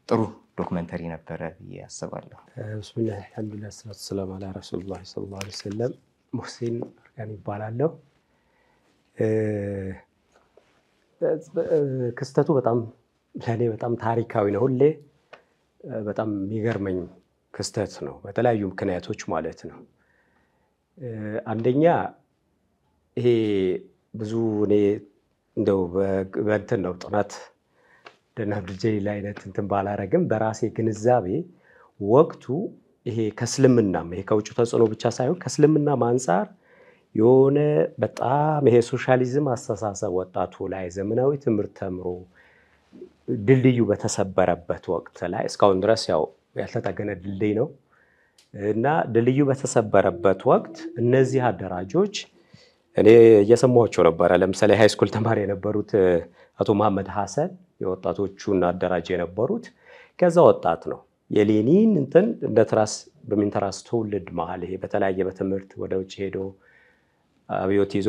ጥሩ ዶክመንተሪ ነበረ ብዬ አስባለሁ። ብስሚላ አልሐምዱሊላህ ሰላቱ ሰላም አላ ረሱሉላ ሰለላሁ ዐለይሂ ወሰለም። ሙህሲን አርጋን ይባላለሁ። ክስተቱ በጣም ለእኔ በጣም ታሪካዊ ነው። ሁሌ በጣም የሚገርመኝ ክስተት ነው፣ በተለያዩ ምክንያቶች ማለት ነው። አንደኛ ይሄ ብዙ እኔ እንደው በእንትን ነው ጥናት ደናብድጄ አይነት እንትን ባላረግም በራሴ ግንዛቤ ወቅቱ ይሄ ከእስልምናም ይሄ ከውጭ ተጽዕኖ ብቻ ሳይሆን ከእስልምናም አንጻር የሆነ በጣም ይሄ ሶሻሊዝም አስተሳሰብ ወጣቱ ላይ ዘመናዊ ትምህርት ተምሮ ድልድዩ በተሰበረበት ወቅት ላይ እስካሁን ድረስ ያው ያልተጠገነ ድልድይ ነው እና ድልድዩ በተሰበረበት ወቅት እነዚህ አደራጆች እኔ እየሰማኋቸው ነበረ። ለምሳሌ ሃይስኩል ተማሪ የነበሩት አቶ መሐመድ ሀሰን የወጣቶቹን አደራጅ የነበሩት ከዛ ወጣት ነው የሌኒን እንትን እንደ ትራስ በሚንተራስ ትውልድ መሀል ይሄ በተለያየ በትምህርት ወደ ውጭ ሄዶ አብዮት ይዞ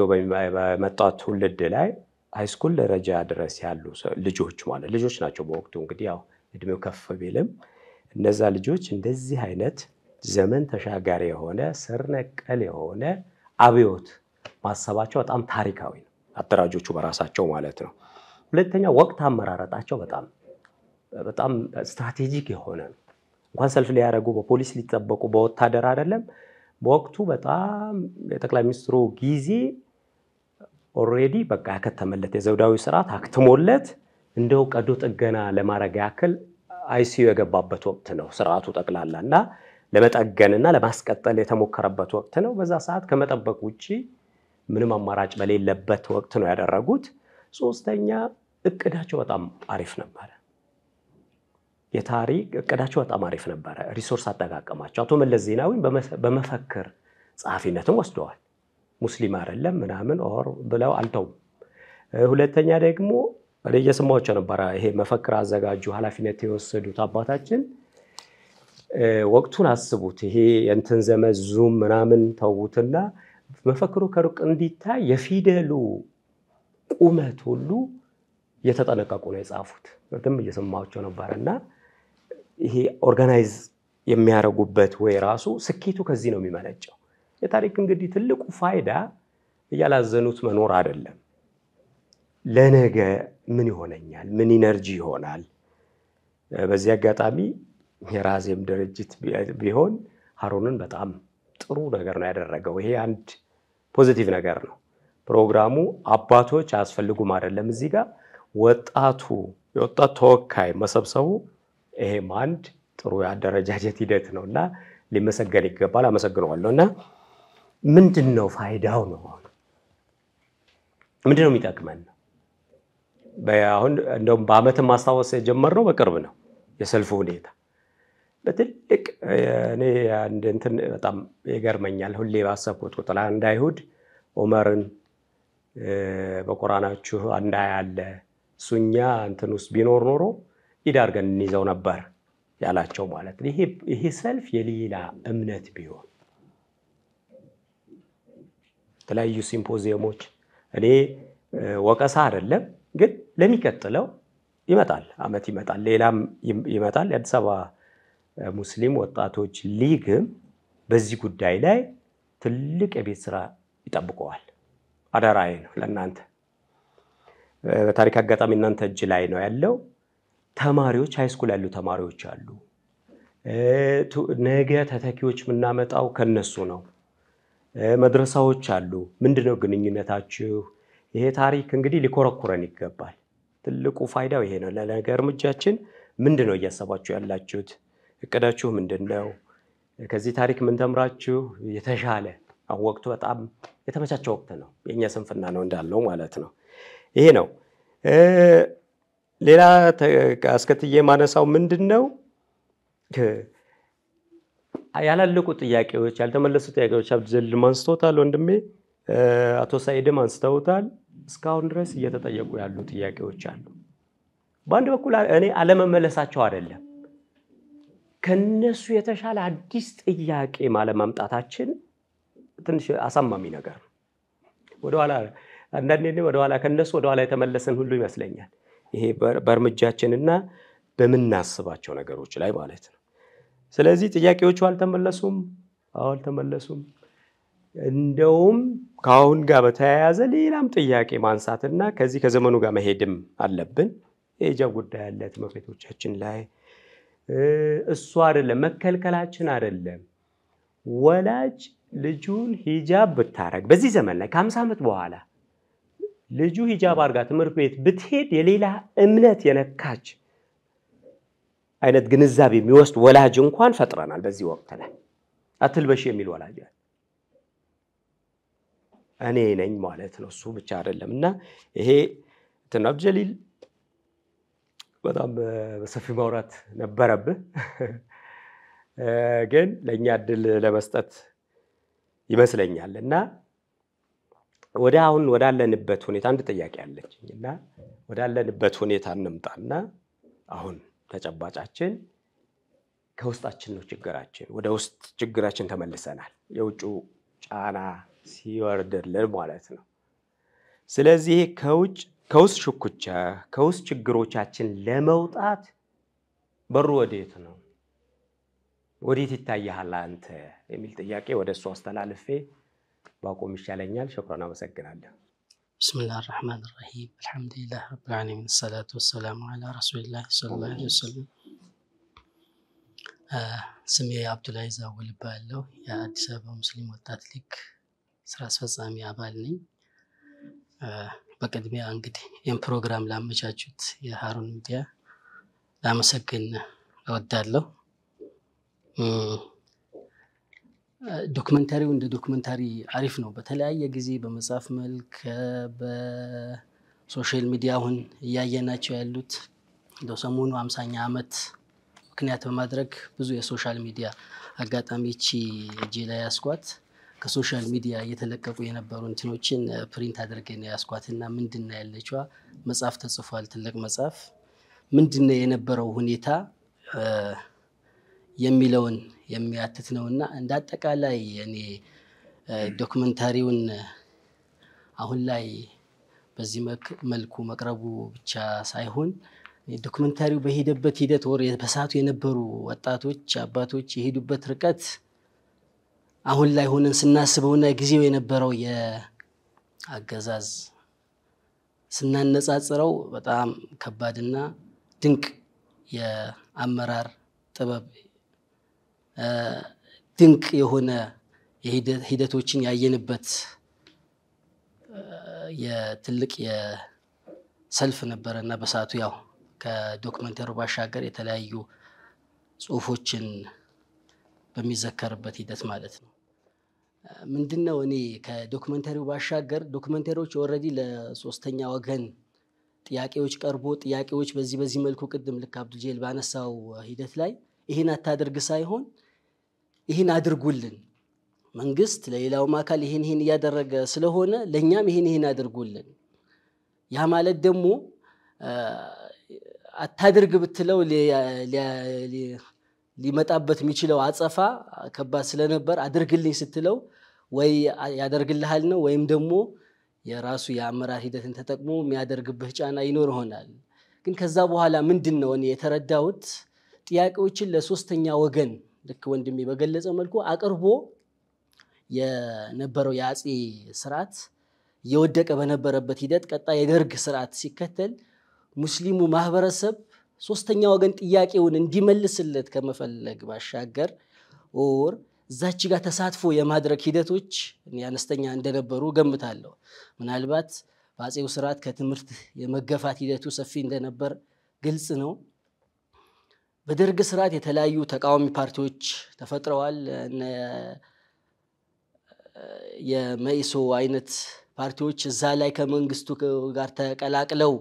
በመጣ ትውልድ ላይ ሃይስኩል ደረጃ ድረስ ያሉ ልጆች ማለት ልጆች ናቸው። በወቅቱ እንግዲህ ያው እድሜው ከፍ ቢልም እነዛ ልጆች እንደዚህ አይነት ዘመን ተሻጋሪ የሆነ ስር ነቀል የሆነ አብዮት ማሰባቸው በጣም ታሪካዊ ነው። አደራጆቹ በራሳቸው ማለት ነው። ሁለተኛ ወቅት አመራረጣቸው በጣም በጣም ስትራቴጂክ የሆነ ነው። እንኳን ሰልፍ ሊያደርጉ በፖሊስ ሊጠበቁ በወታደር አይደለም። በወቅቱ በጣም የጠቅላይ ሚኒስትሩ ጊዜ ኦልሬዲ በቃ ያከተመለት የዘውዳዊ ስርዓት አክትሞለት እንደው ቀዶ ጥገና ለማድረግ ያክል አይሲዩ የገባበት ወቅት ነው ስርዓቱ ጠቅላላ እና ለመጠገንና ለማስቀጠል የተሞከረበት ወቅት ነው። በዛ ሰዓት ከመጠበቅ ውጭ ምንም አማራጭ በሌለበት ወቅት ነው ያደረጉት። ሶስተኛ እቅዳቸው በጣም አሪፍ ነበረ። የታሪክ እቅዳቸው በጣም አሪፍ ነበረ። ሪሶርስ አጠቃቀማቸው አቶ መለስ ዜናዊ በመፈክር ጸሐፊነትም ወስደዋል። ሙስሊም አይደለም ምናምን ኦር ብለው አልተውም። ሁለተኛ ደግሞ እኔ እየሰማኋቸው ነበረ። ይሄ መፈክር አዘጋጁ፣ ኃላፊነት የወሰዱት አባታችን ወቅቱን አስቡት። ይሄ የእንትን ዘመን ዙም ምናምን ተውትና መፈክሩ ከሩቅ እንዲታይ የፊደሉ ቁመት ሁሉ እየተጠነቀቁ ነው የጻፉት። ትም እየሰማቸው ነበረ እና ይሄ ኦርጋናይዝ የሚያደርጉበት ወይ ራሱ ስኬቱ ከዚህ ነው የሚመነጨው። የታሪክ እንግዲህ ትልቁ ፋይዳ እያላዘኑት መኖር አይደለም ለነገ ምን ይሆነኛል? ምን ኢነርጂ ይሆናል? በዚህ አጋጣሚ የራሴም ድርጅት ቢሆን ሀሩንን በጣም ጥሩ ነገር ነው ያደረገው። ይሄ አንድ ፖዚቲቭ ነገር ነው። ፕሮግራሙ አባቶች አያስፈልጉም አይደለም፣ እዚህ ጋር ወጣቱ የወጣት ተወካይ መሰብሰቡ ይሄም አንድ ጥሩ የአደረጃጀት ሂደት ነው እና ሊመሰገን ይገባል። አመሰግነዋለሁ። እና ምንድን ነው ፋይዳው ነው ምንድን ነው የሚጠቅመን ነው አሁን እንደውም በአመት ማስታወስ የጀመርነው በቅርብ ነው። የሰልፉ ሁኔታ በትልቅ እኔ አንድ እንትን በጣም ይገርመኛል። ሁሌ ባሰብኩት ቁጥር አንድ አይሁድ ኦመርን በቁራናችሁ አይ አለ እሱኛ እንትን ውስጥ ቢኖር ኖሮ ይዳርገን እንይዘው ነበር ያላቸው ማለት ነው። ይሄ ሰልፍ የሌላ እምነት ቢሆን የተለያዩ ሲምፖዚየሞች እኔ ወቀሳ አይደለም ግን ለሚቀጥለው ይመጣል፣ አመት ይመጣል፣ ሌላም ይመጣል። የአዲስ አበባ ሙስሊም ወጣቶች ሊግም በዚህ ጉዳይ ላይ ትልቅ የቤት ስራ ይጠብቀዋል። አደራዬ ነው ለእናንተ። በታሪክ አጋጣሚ እናንተ እጅ ላይ ነው ያለው። ተማሪዎች ሃይስኩል ያሉ ተማሪዎች አሉ። ነገ ተተኪዎች የምናመጣው ከነሱ ነው። መድረሳዎች አሉ። ምንድነው ግንኙነታችሁ? ይሄ ታሪክ እንግዲህ ሊኮረኩረን ይገባል። ትልቁ ፋይዳው ይሄ ነው። ለነገ እርምጃችን ምንድን ነው እያሰባችሁ ያላችሁት? እቅዳችሁ ምንድን ነው? ከዚህ ታሪክ የምንተምራችሁ የተሻለ አሁን ወቅቱ በጣም የተመቻቸ ወቅት ነው። የእኛ ስንፍና ነው እንዳለው ማለት ነው። ይሄ ነው። ሌላ አስከትዬ ማነሳው ምንድን ነው ያላለቁ ጥያቄዎች፣ ያልተመለሱ ጥያቄዎች አብዱል ማንስቶታል ወንድሜ አቶ ሳይድም አንስተውታል። እስካሁን ድረስ እየተጠየቁ ያሉ ጥያቄዎች አሉ። በአንድ በኩል እኔ አለመመለሳቸው አይደለም፣ ከነሱ የተሻለ አዲስ ጥያቄ ማለማምጣታችን ትንሽ አሳማሚ ነገር ነው። ወደኋላ አንዳንዴ ወደኋላ ከነሱ ወደኋላ የተመለሰን ሁሉ ይመስለኛል። ይሄ በእርምጃችንና በምናስባቸው ነገሮች ላይ ማለት ነው። ስለዚህ ጥያቄዎቹ አልተመለሱም። አዎ አልተመለሱም። እንደውም ከአሁን ጋር በተያያዘ ሌላም ጥያቄ ማንሳትና ከዚህ ከዘመኑ ጋር መሄድም አለብን። የሂጃብ ጉዳይ አለ ትምህርት ቤቶቻችን ላይ እሱ አይደለም መከልከላችን አይደለም። ወላጅ ልጁን ሂጃብ ብታረግ በዚህ ዘመን ላይ ከአምሳ ዓመት በኋላ ልጁ ሂጃብ አድርጋ ትምህርት ቤት ብትሄድ የሌላ እምነት የነካች አይነት ግንዛቤ የሚወስድ ወላጅ እንኳን ፈጥረናል። በዚህ ወቅት ላይ አትልበሽ የሚል ወላጅ እኔ ነኝ ማለት ነው። እሱ ብቻ አይደለም እና ይሄ እንትን አብጀሊል በጣም በሰፊ ማውራት ነበረብህ፣ ግን ለእኛ እድል ለመስጠት ይመስለኛል እና ወደ አሁን ወዳለንበት ሁኔታ አንድ ጥያቄ አለችኝ እና ወዳለንበት ሁኔታ እንምጣና አሁን ተጨባጫችን ከውስጣችን ነው ችግራችን። ወደ ውስጥ ችግራችን ተመልሰናል። የውጭ ጫና ሲወርድልን ማለት ነው። ስለዚህ ከውጭ ከውስጥ ሽኩቻ ከውስጥ ችግሮቻችን ለመውጣት በሩ ወዴት ነው? ወዴት ይታያሃል አንተ የሚል ጥያቄ ወደ እሱ አስተላልፌ ባቆም ይሻለኛል። ሽኩረን አመሰግናለሁ። ብስሚላህ አራሕማን ራሒም አልሐምዱሊላህ ረብልዓለሚን ሰላቱ ወሰላሙ ዓላ ረሱሊላህ ሰለላሁ ወሰለም። ስሜ አብዱላይ ዛወል እባላለሁ። የአዲስ አበባ ሙስሊም ወጣት ሊግ ስራ አስፈጻሚ አባል ነኝ። በቅድሚያ እንግዲህ ይህን ፕሮግራም ላመቻቹት የሀሩን ሚዲያ ላመሰግን እወዳለሁ። ዶክመንታሪው እንደ ዶክመንታሪ አሪፍ ነው። በተለያየ ጊዜ በመጽሐፍ መልክ በሶሻል ሚዲያ አሁን እያየናቸው ያሉት እንደው ሰሞኑ አምሳኛ ዓመት ምክንያት በማድረግ ብዙ የሶሻል ሚዲያ ቺ እጄ ላይ ያስኳት ከሶሻል ሚዲያ እየተለቀቁ የነበሩ እንትኖችን ፕሪንት አድርገን ያስኳትና ያስኳት ምንድና ያለችዋ መጽሐፍ ተጽፏል። ትልቅ መጽሐፍ ምንድነ የነበረው ሁኔታ የሚለውን የሚያትት ነው እና እንደ አጠቃላይ እኔ ዶክመንታሪውን አሁን ላይ በዚህ መልኩ መቅረቡ ብቻ ሳይሆን ዶክመንታሪው በሄደበት ሂደት ወር በሰዓቱ የነበሩ ወጣቶች፣ አባቶች የሄዱበት ርቀት አሁን ላይ ሆነን ስናስበውና ጊዜው የነበረው የአገዛዝ ስናነጻጽረው በጣም ከባድና ድንቅ የአመራር ጥበብ ድንቅ የሆነ ሂደቶችን ያየንበት የትልቅ የሰልፍ ነበረ እና በሰዓቱ ያው ከዶክመንተሩ ባሻገር የተለያዩ ጽሁፎችን በሚዘከርበት ሂደት ማለት ነው። ምንድነው እኔ ከዶክመንተሪው ባሻገር ዶክመንተሪዎች ኦልሬዲ ለሶስተኛ ወገን ጥያቄዎች ቀርቦ ጥያቄዎች በዚህ በዚህ መልኩ ቅድም ልክ አብዱልጄል ባነሳው ሂደት ላይ ይህን አታድርግ ሳይሆን ይህን አድርጉልን መንግስት ለሌላውም አካል ይህን ይህን እያደረገ ስለሆነ ለእኛም ይህን ይህን አድርጉልን። ያ ማለት ደግሞ አታድርግ ብትለው ሊመጣበት የሚችለው አጸፋ ከባድ ስለነበር አድርግልኝ ስትለው ወይ ያደርግልሃል ነው ወይም ደግሞ የራሱ የአመራር ሂደትን ተጠቅሞ የሚያደርግብህ ጫና ይኖር ይሆናል። ግን ከዛ በኋላ ምንድን ነው እኔ የተረዳሁት ጥያቄዎችን ለሶስተኛ ወገን ልክ ወንድሜ በገለጸ መልኩ አቅርቦ የነበረው የአፄ ስርዓት እየወደቀ በነበረበት ሂደት ቀጣይ የደርግ ስርዓት ሲከተል ሙስሊሙ ማህበረሰብ ሶስተኛ ወገን ጥያቄውን እንዲመልስለት ከመፈለግ ባሻገር ኦር እዛች ጋር ተሳትፎ የማድረግ ሂደቶች አነስተኛ እንደነበሩ ገምታለሁ። ምናልባት በአፄው ስርዓት ከትምህርት የመገፋት ሂደቱ ሰፊ እንደነበር ግልጽ ነው። በደርግ ስርዓት የተለያዩ ተቃዋሚ ፓርቲዎች ተፈጥረዋል። የመኢሶ አይነት ፓርቲዎች እዛ ላይ ከመንግስቱ ጋር ተቀላቅለው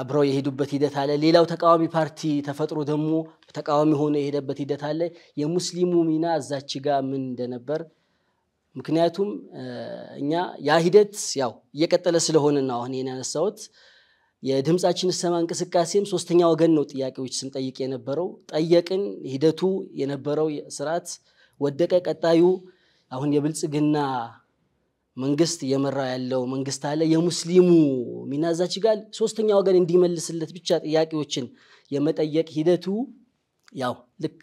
አብረው የሄዱበት ሂደት አለ። ሌላው ተቃዋሚ ፓርቲ ተፈጥሮ ደግሞ ተቃዋሚ ሆኖ የሄደበት ሂደት አለ። የሙስሊሙ ሚና እዛች ጋ ምን እንደነበር ምክንያቱም እኛ ያ ሂደት ያው እየቀጠለ ስለሆነ ነው አሁን ይህን ያነሳሁት። የድምፃችን ሰማ እንቅስቃሴም ሶስተኛ ወገን ነው ጥያቄዎች ስንጠይቅ የነበረው ጠየቅን። ሂደቱ የነበረው ስርዓት ወደቀ። ቀጣዩ አሁን የብልጽግና መንግስት እየመራ ያለው መንግስት አለ። የሙስሊሙ ሚና እዛች ጋር ሶስተኛ ወገን እንዲመልስለት ብቻ ጥያቄዎችን የመጠየቅ ሂደቱ ያው ልክ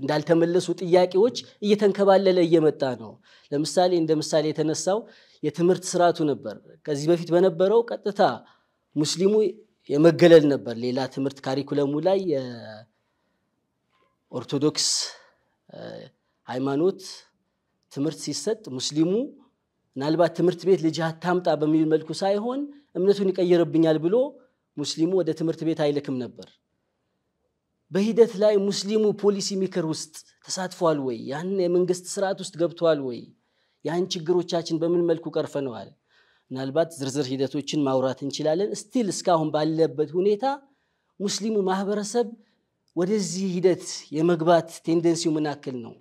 እንዳልተመለሱ ጥያቄዎች እየተንከባለለ እየመጣ ነው። ለምሳሌ እንደ ምሳሌ የተነሳው የትምህርት ስርዓቱ ነበር። ከዚህ በፊት በነበረው ቀጥታ ሙስሊሙ የመገለል ነበር። ሌላ ትምህርት ካሪኩለሙ ላይ የኦርቶዶክስ ሃይማኖት ትምህርት ሲሰጥ ሙስሊሙ ምናልባት ትምህርት ቤት ልጅ አታምጣ በሚል መልኩ ሳይሆን እምነቱን ይቀይርብኛል ብሎ ሙስሊሙ ወደ ትምህርት ቤት አይልክም ነበር። በሂደት ላይ ሙስሊሙ ፖሊሲ ሜከር ውስጥ ተሳትፏል ወይ? ያን የመንግስት ስርዓት ውስጥ ገብቷል ወይ? ያን ችግሮቻችን በምን መልኩ ቀርፈነዋል? ምናልባት ዝርዝር ሂደቶችን ማውራት እንችላለን። ስቲል እስካሁን ባለበት ሁኔታ ሙስሊሙ ማህበረሰብ ወደዚህ ሂደት የመግባት ቴንደንሲው ምን ያክል ነው?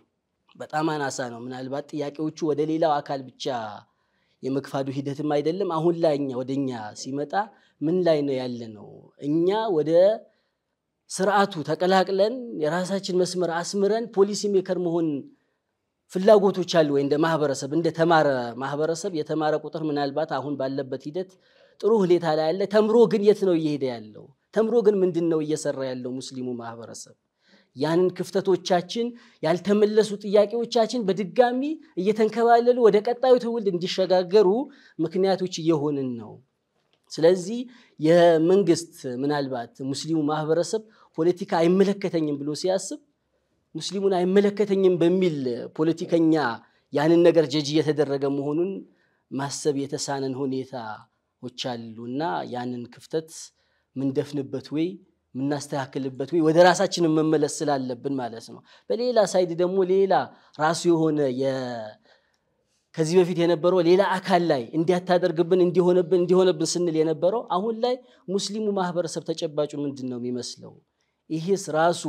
በጣም አናሳ ነው። ምናልባት ጥያቄዎቹ ወደ ሌላው አካል ብቻ የመግፋዱ ሂደትም አይደለም። አሁን ላይ እኛ ወደ እኛ ሲመጣ ምን ላይ ነው ያለ ነው? እኛ ወደ ስርዓቱ ተቀላቅለን የራሳችን መስመር አስምረን ፖሊሲ ሜከር መሆን ፍላጎቶች አሉ ወይ? እንደ ማህበረሰብ እንደ ተማረ ማህበረሰብ የተማረ ቁጥር ምናልባት አሁን ባለበት ሂደት ጥሩ ሁኔታ ላይ ያለ ተምሮ ግን የት ነው እየሄደ ያለው? ተምሮ ግን ምንድን ነው እየሰራ ያለው ሙስሊሙ ማህበረሰብ? ያንን ክፍተቶቻችን፣ ያልተመለሱ ጥያቄዎቻችን በድጋሚ እየተንከባለሉ ወደ ቀጣዩ ትውልድ እንዲሸጋገሩ ምክንያቶች እየሆንን ነው። ስለዚህ የመንግስት ምናልባት ሙስሊሙ ማህበረሰብ ፖለቲካ አይመለከተኝም ብሎ ሲያስብ ሙስሊሙን አይመለከተኝም በሚል ፖለቲከኛ ያንን ነገር ጀጅ እየተደረገ መሆኑን ማሰብ የተሳነን ሁኔታዎች አሉ እና ያንን ክፍተት ምንደፍንበት ወይ የምናስተካክልበት ወይ ወደ ራሳችንም መመለስ ስላለብን ማለት ነው። በሌላ ሳይድ ደግሞ ሌላ ራሱ የሆነ ከዚህ በፊት የነበረው ሌላ አካል ላይ እንዲያታደርግብን እንዲሆነብን እንዲሆነብን ስንል የነበረው አሁን ላይ ሙስሊሙ ማህበረሰብ ተጨባጩ ምንድን ነው የሚመስለው? ይህስ ራሱ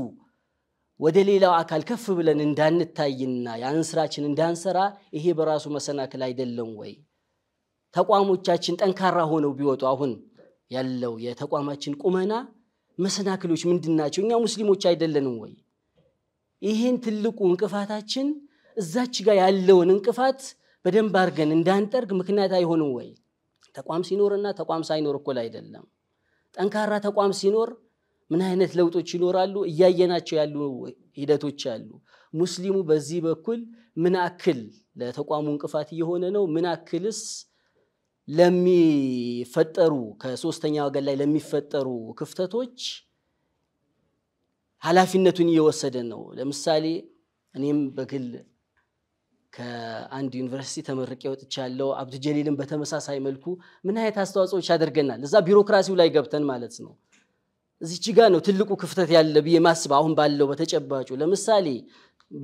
ወደ ሌላው አካል ከፍ ብለን እንዳንታይና ያን ስራችን እንዳንሰራ ይሄ በራሱ መሰናክል አይደለም ወይ? ተቋሞቻችን ጠንካራ ሆነው ቢወጡ አሁን ያለው የተቋማችን ቁመና መሰናክሎች ምንድን ናቸው? እኛ ሙስሊሞች አይደለንም ወይ? ይህን ትልቁ እንቅፋታችን እዛች ጋር ያለውን እንቅፋት በደንብ አድርገን እንዳንጠርግ ምክንያት አይሆንም ወይ? ተቋም ሲኖርና ተቋም ሳይኖር እኩል አይደለም። ጠንካራ ተቋም ሲኖር ምን አይነት ለውጦች ይኖራሉ? እያየናቸው ያሉ ሂደቶች አሉ። ሙስሊሙ በዚህ በኩል ምን አክል ለተቋሙ እንቅፋት እየሆነ ነው? ምን አክልስ ለሚፈጠሩ ከሶስተኛ ወገን ላይ ለሚፈጠሩ ክፍተቶች ኃላፊነቱን እየወሰደ ነው። ለምሳሌ እኔም በግል ከአንድ ዩኒቨርሲቲ ተመርቄ ወጥቻለሁ። አብዱ ጀሊልን በተመሳሳይ መልኩ ምን አይነት አስተዋጽኦች አድርገናል እዛ ቢሮክራሲው ላይ ገብተን ማለት ነው። እዚች ጋ ነው ትልቁ ክፍተት ያለ ብዬ ማስብ አሁን ባለው በተጨባጩ ለምሳሌ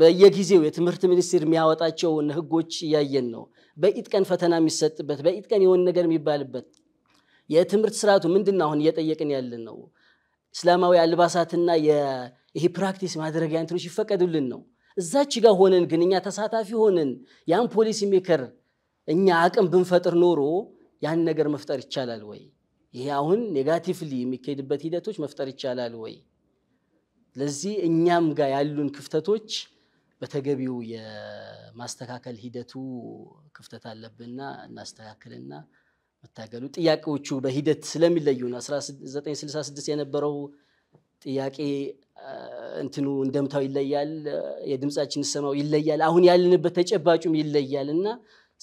በየጊዜው የትምህርት ሚኒስቴር የሚያወጣቸውን ህጎች እያየን ነው። በኢድ ቀን ፈተና የሚሰጥበት በኢድ ቀን የሆነ ነገር የሚባልበት የትምህርት ስርዓቱ ምንድን አሁን እየጠየቅን ያለን ነው። እስላማዊ አልባሳትና ይሄ ፕራክቲስ ማድረጊያ እንትኖች ይፈቀዱልን ነው። እዛች ጋር ሆነን ግን እኛ ተሳታፊ ሆነን ያን ፖሊሲ ሜከር እኛ አቅም ብንፈጥር ኖሮ ያን ነገር መፍጠር ይቻላል ወይ? ይሄ አሁን ኔጋቲቭሊ የሚካሄድበት ሂደቶች መፍጠር ይቻላል ወይ? ለዚህ እኛም ጋር ያሉን ክፍተቶች በተገቢው የማስተካከል ሂደቱ ክፍተት አለብንና እናስተካክልና መታገሉ ጥያቄዎቹ በሂደት ስለሚለዩ ነው። 1966 የነበረው ጥያቄ እንትኑ እንደምታው ይለያል፣ የድምፃችን ሰማው ይለያል፣ አሁን ያለንበት ተጨባጩም ይለያል እና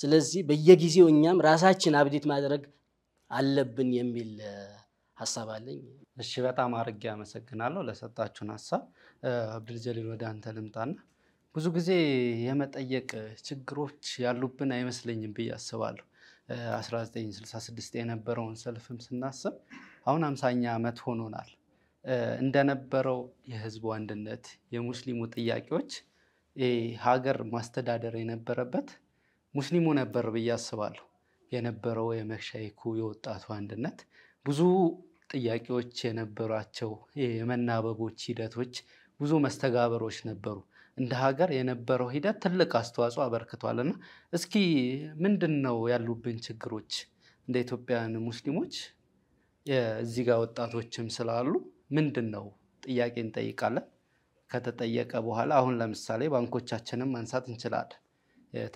ስለዚህ በየጊዜው እኛም ራሳችን አብዴት ማድረግ አለብን የሚል ሀሳብ አለኝ። እሺ፣ በጣም አርጌ አመሰግናለሁ ለሰጣችሁን ሀሳብ። አብድልጀሊል ወደ አንተ ልምጣና ብዙ ጊዜ የመጠየቅ ችግሮች ያሉብን አይመስለኝም ብዬ አስባለሁ። 1966 የነበረውን ሰልፍም ስናስብ አሁን አምሳኛ ዓመት ሆኖናል። እንደነበረው የህዝቡ አንድነት፣ የሙስሊሙ ጥያቄዎች ሀገር ማስተዳደር የነበረበት ሙስሊሙ ነበር ብዬ አስባለሁ። የነበረው የመሻይኩ የወጣቱ አንድነት ብዙ ጥያቄዎች የነበሯቸው የመናበቦች ሂደቶች፣ ብዙ መስተጋበሮች ነበሩ። እንደ ሀገር የነበረው ሂደት ትልቅ አስተዋጽኦ አበርክቷል እና እስኪ ምንድን ነው ያሉብን ችግሮች እንደ ኢትዮጵያን ሙስሊሞች እዚህ ጋር ወጣቶችም ስላሉ ምንድን ነው ጥያቄ እንጠይቃለን። ከተጠየቀ በኋላ አሁን ለምሳሌ ባንኮቻችንም ማንሳት እንችላለን።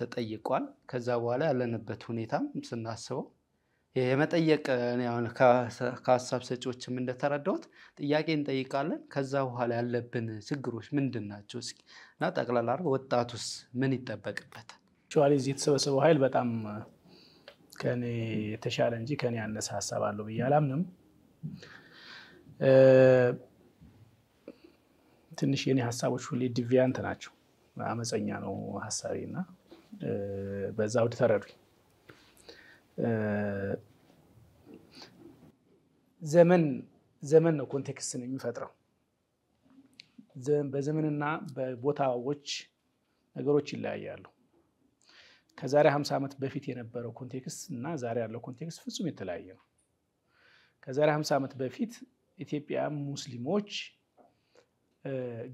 ተጠይቋል። ከዛ በኋላ ያለንበት ሁኔታም ስናስበው የመጠየቅ ከሀሳብ ሰጪዎችም እንደተረዳሁት ጥያቄ እንጠይቃለን ከዛ በኋላ ያለብን ችግሮች ምንድን ናቸው? እስኪ እና ጠቅላላ አድርገው ወጣቱስ ምን ይጠበቅበታል? ቹዋሊ እዚህ የተሰበሰበው ኃይል በጣም ከኔ የተሻለ እንጂ ከኔ ያነሰ ሀሳብ አለው ብዬ አላምንም። ትንሽ የኔ ሀሳቦች ሁሌ ዲቪያንት ናቸው፣ አመፀኛ ነው ሀሳቤ እና በዛ ውድ ተረዱኝ። ዘመን ዘመን ነው ኮንቴክስትን የሚፈጥረው። በዘመንና በቦታዎች ነገሮች ይለያያሉ። ከዛሬ 50 ዓመት በፊት የነበረው ኮንቴክስት እና ዛሬ ያለው ኮንቴክስት ፍጹም የተለያየ ነው። ከዛሬ 50 ዓመት በፊት ኢትዮጵያ ሙስሊሞች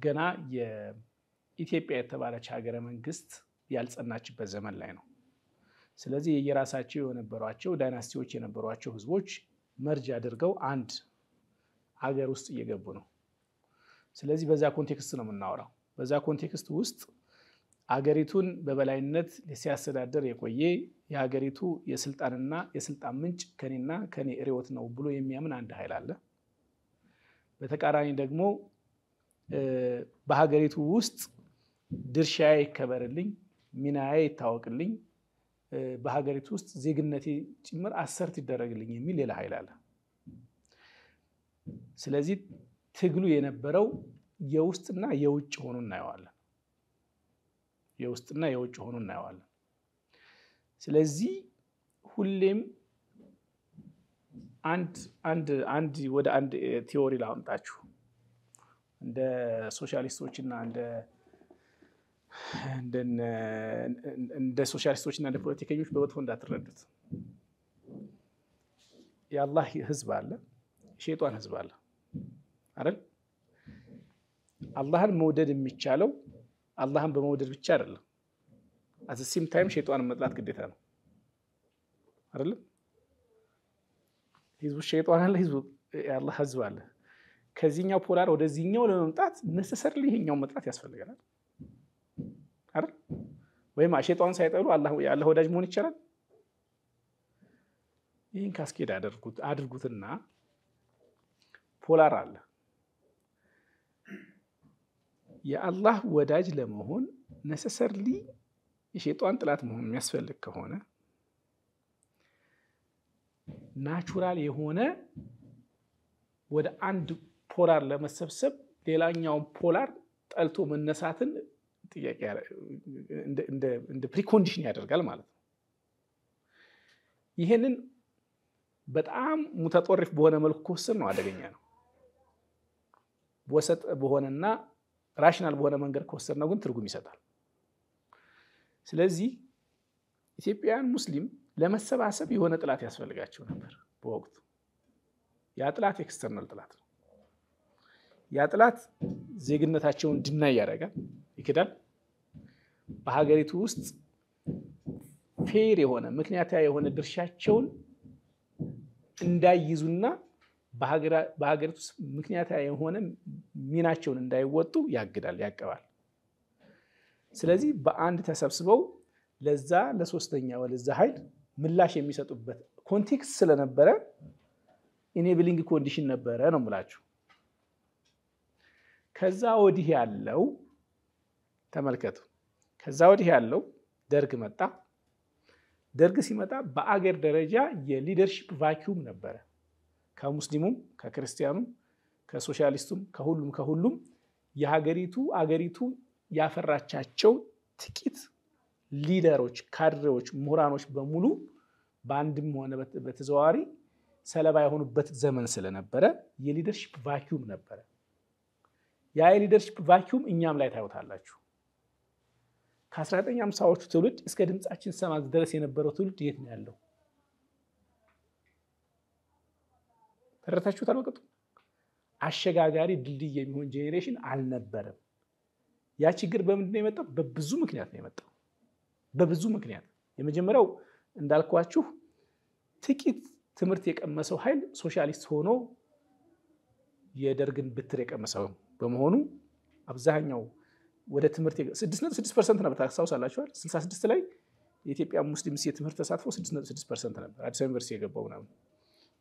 ገና የኢትዮጵያ የተባለች ሀገረ መንግስት ያልጸናችበት ዘመን ላይ ነው። ስለዚህ የየራሳቸው የነበሯቸው ዳይናስቲዎች የነበሯቸው ህዝቦች መርጅ አድርገው አንድ አገር ውስጥ እየገቡ ነው። ስለዚህ በዛ ኮንቴክስት ነው የምናወራው። በዛ ኮንቴክስት ውስጥ አገሪቱን በበላይነት ሲያስተዳደር የቆየ የሀገሪቱ የስልጣንና የስልጣን ምንጭ ከኔና ከኔ ርዕዮት ነው ብሎ የሚያምን አንድ ኃይል አለ። በተቃራኒ ደግሞ በሀገሪቱ ውስጥ ድርሻዬ ይከበርልኝ፣ ሚናዬ ይታወቅልኝ በሀገሪቱ ውስጥ ዜግነቴ ጭምር አሰርት ይደረግልኝ የሚል ሌላ ኃይል አለ። ስለዚህ ትግሉ የነበረው የውስጥና የውጭ ሆኑ እናየዋለን። የውስጥና የውጭ ሆኖ እናየዋለን። ስለዚህ ሁሌም አንድ አንድ አንድ ወደ አንድ ቲዎሪ ላምጣችሁ እንደ እና እንደ እንደ ሶሻሊስቶች እና እንደ ፖለቲከኞች በመጥፎ እንዳትረዱት። የአላህ ህዝብ አለ፣ ሼጧን ህዝብ አለ አይደል? አላህን መውደድ የሚቻለው አላህን በመውደድ ብቻ አይደለም። አት ሲም ታይም ሼጧንን መጥላት ግዴታ ነው አይደለም? ህዝቡ ሼጧን አለ፣ ህዝቡ የአላህ ህዝብ አለ። ከዚህኛው ፖላር ወደዚህኛው ለመምጣት ነሰሰርሊ ይሄኛው መጥላት ያስፈልገናል። ወይም አሸጧን ሳይጠሉ የአላህ ወዳጅ መሆን ይቻላል? ይህን ካስኬድ አድርጉትና ፖላር አለ። የአላህ ወዳጅ ለመሆን ነሰሰርሊ የሸጧን ጥላት መሆን የሚያስፈልግ ከሆነ ናቹራል የሆነ ወደ አንድ ፖላር ለመሰብሰብ ሌላኛውን ፖላር ጠልቶ መነሳትን ጥያቄ እንደ ፕሪኮንዲሽን ያደርጋል ማለት ነው። ይህንን በጣም ሙተጦሪፍ በሆነ መልኩ ከወሰን ነው አደገኛ ነው። ወሰጥ በሆነና ራሽናል በሆነ መንገድ ከወሰን ነው ግን ትርጉም ይሰጣል። ስለዚህ ኢትዮጵያውያን ሙስሊም ለመሰባሰብ የሆነ ጥላት ያስፈልጋቸው ነበር በወቅቱ። ያ ጥላት ኤክስተርናል ጥላት ነው። ያ ጥላት ዜግነታቸውን ድና ያደርጋል። ይክዳል። በሀገሪቱ ውስጥ ፌር የሆነ ምክንያታዊ የሆነ ድርሻቸውን እንዳይይዙና በሀገሪቱ ውስጥ ምክንያታዊ የሆነ ሚናቸውን እንዳይወጡ ያግዳል፣ ያቀባል። ስለዚህ በአንድ ተሰብስበው ለዛ ለሶስተኛ ወለዛ ኃይል ምላሽ የሚሰጡበት ኮንቴክስት ስለነበረ ኢኔብሊንግ ኮንዲሽን ነበረ ነው የምላችሁ። ከዛ ወዲህ ያለው ተመልከቱ። ከዛ ወዲህ ያለው ደርግ መጣ። ደርግ ሲመጣ በአገር ደረጃ የሊደርሺፕ ቫኪዩም ነበረ። ከሙስሊሙም፣ ከክርስቲያኑም፣ ከሶሻሊስቱም ከሁሉም ከሁሉም የሀገሪቱ አገሪቱ ያፈራቻቸው ጥቂት ሊደሮች፣ ካድሬዎች፣ ምሁራኖች በሙሉ በአንድም ሆነ በተዘዋዋሪ ሰለባ የሆኑበት ዘመን ስለነበረ የሊደርሺፕ ቫኪዩም ነበረ። ያ የሊደርሺፕ ቫኪዩም እኛም ላይ ታዩታላችሁ። ከ1950ዎቹ ትውልድ እስከ ድምፃችን ሰማ ድረስ የነበረው ትውልድ የት ነው ያለው? ተረታችሁት አልበቅጡ አሸጋጋሪ ድልድይ የሚሆን ጄኔሬሽን አልነበረም። ያ ችግር በምንድን ነው የመጣው? በብዙ ምክንያት ነው የመጣው። በብዙ ምክንያት የመጀመሪያው እንዳልኳችሁ ጥቂት ትምህርት የቀመሰው ኃይል ሶሻሊስት ሆኖ የደርግን ብትር የቀመሰው በመሆኑ አብዛኛው ወደ ትምህርት ስድስት ነጥብ ስድስት ፐርሰንት ነበር። ታስታውሳላችኋል ስልሳ ስድስት ላይ የኢትዮጵያ ሙስሊም የትምህርት ተሳትፎ ስድስት ነጥብ ስድስት ፐርሰንት ነበር። አዲስ አበባ ዩኒቨርሲቲ የገባው ምናምን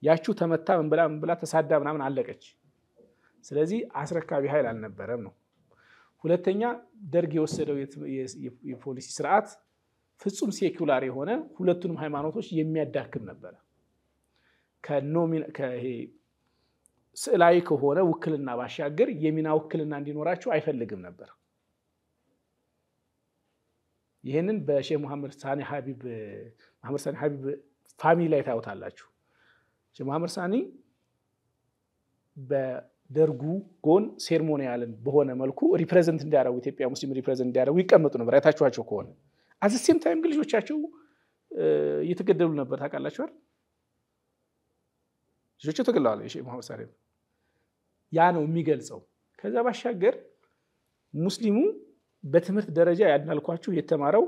ያችሁ ተመታ ምንብላ ምንብላ ተሳዳ ምናምን አለቀች። ስለዚህ አስረካቢ ኃይል አልነበረም ነው። ሁለተኛ ደርግ የወሰደው የፖሊሲ ስርዓት ፍጹም ሴኩላር የሆነ ሁለቱንም ሃይማኖቶች የሚያዳክም ነበረ። ስዕላዊ ከሆነ ውክልና ባሻገር የሚና ውክልና እንዲኖራቸው አይፈልግም ነበር። ይህንን በሼህ መሐመድ ሳኒ ሀቢብ መሐመድ ሳኒ ሀቢብ ፋሚሊ ላይ ታዩታላችሁ። ሼህ መሐመድ ሳኒ በደርጉ ጎን ሴርሞኒያልን በሆነ መልኩ ሪፕሬዘንት እንዲያደርጉ ኢትዮጵያ ሙስሊም ሪፕሬዘንት እንዲያደርጉ ይቀመጡ ነበር። አይታችኋቸው ከሆነ አዚ ሴም ታይም ግን ልጆቻቸው እየተገደሉ ነበር። ታውቃላችኋል። ልጆቻቸው ተገለዋል። የሼህ መሐመድ ሳኒ ያ ነው የሚገልጸው። ከዛ ባሻገር ሙስሊሙ በትምህርት ደረጃ ያልናልኳችሁ የተማረው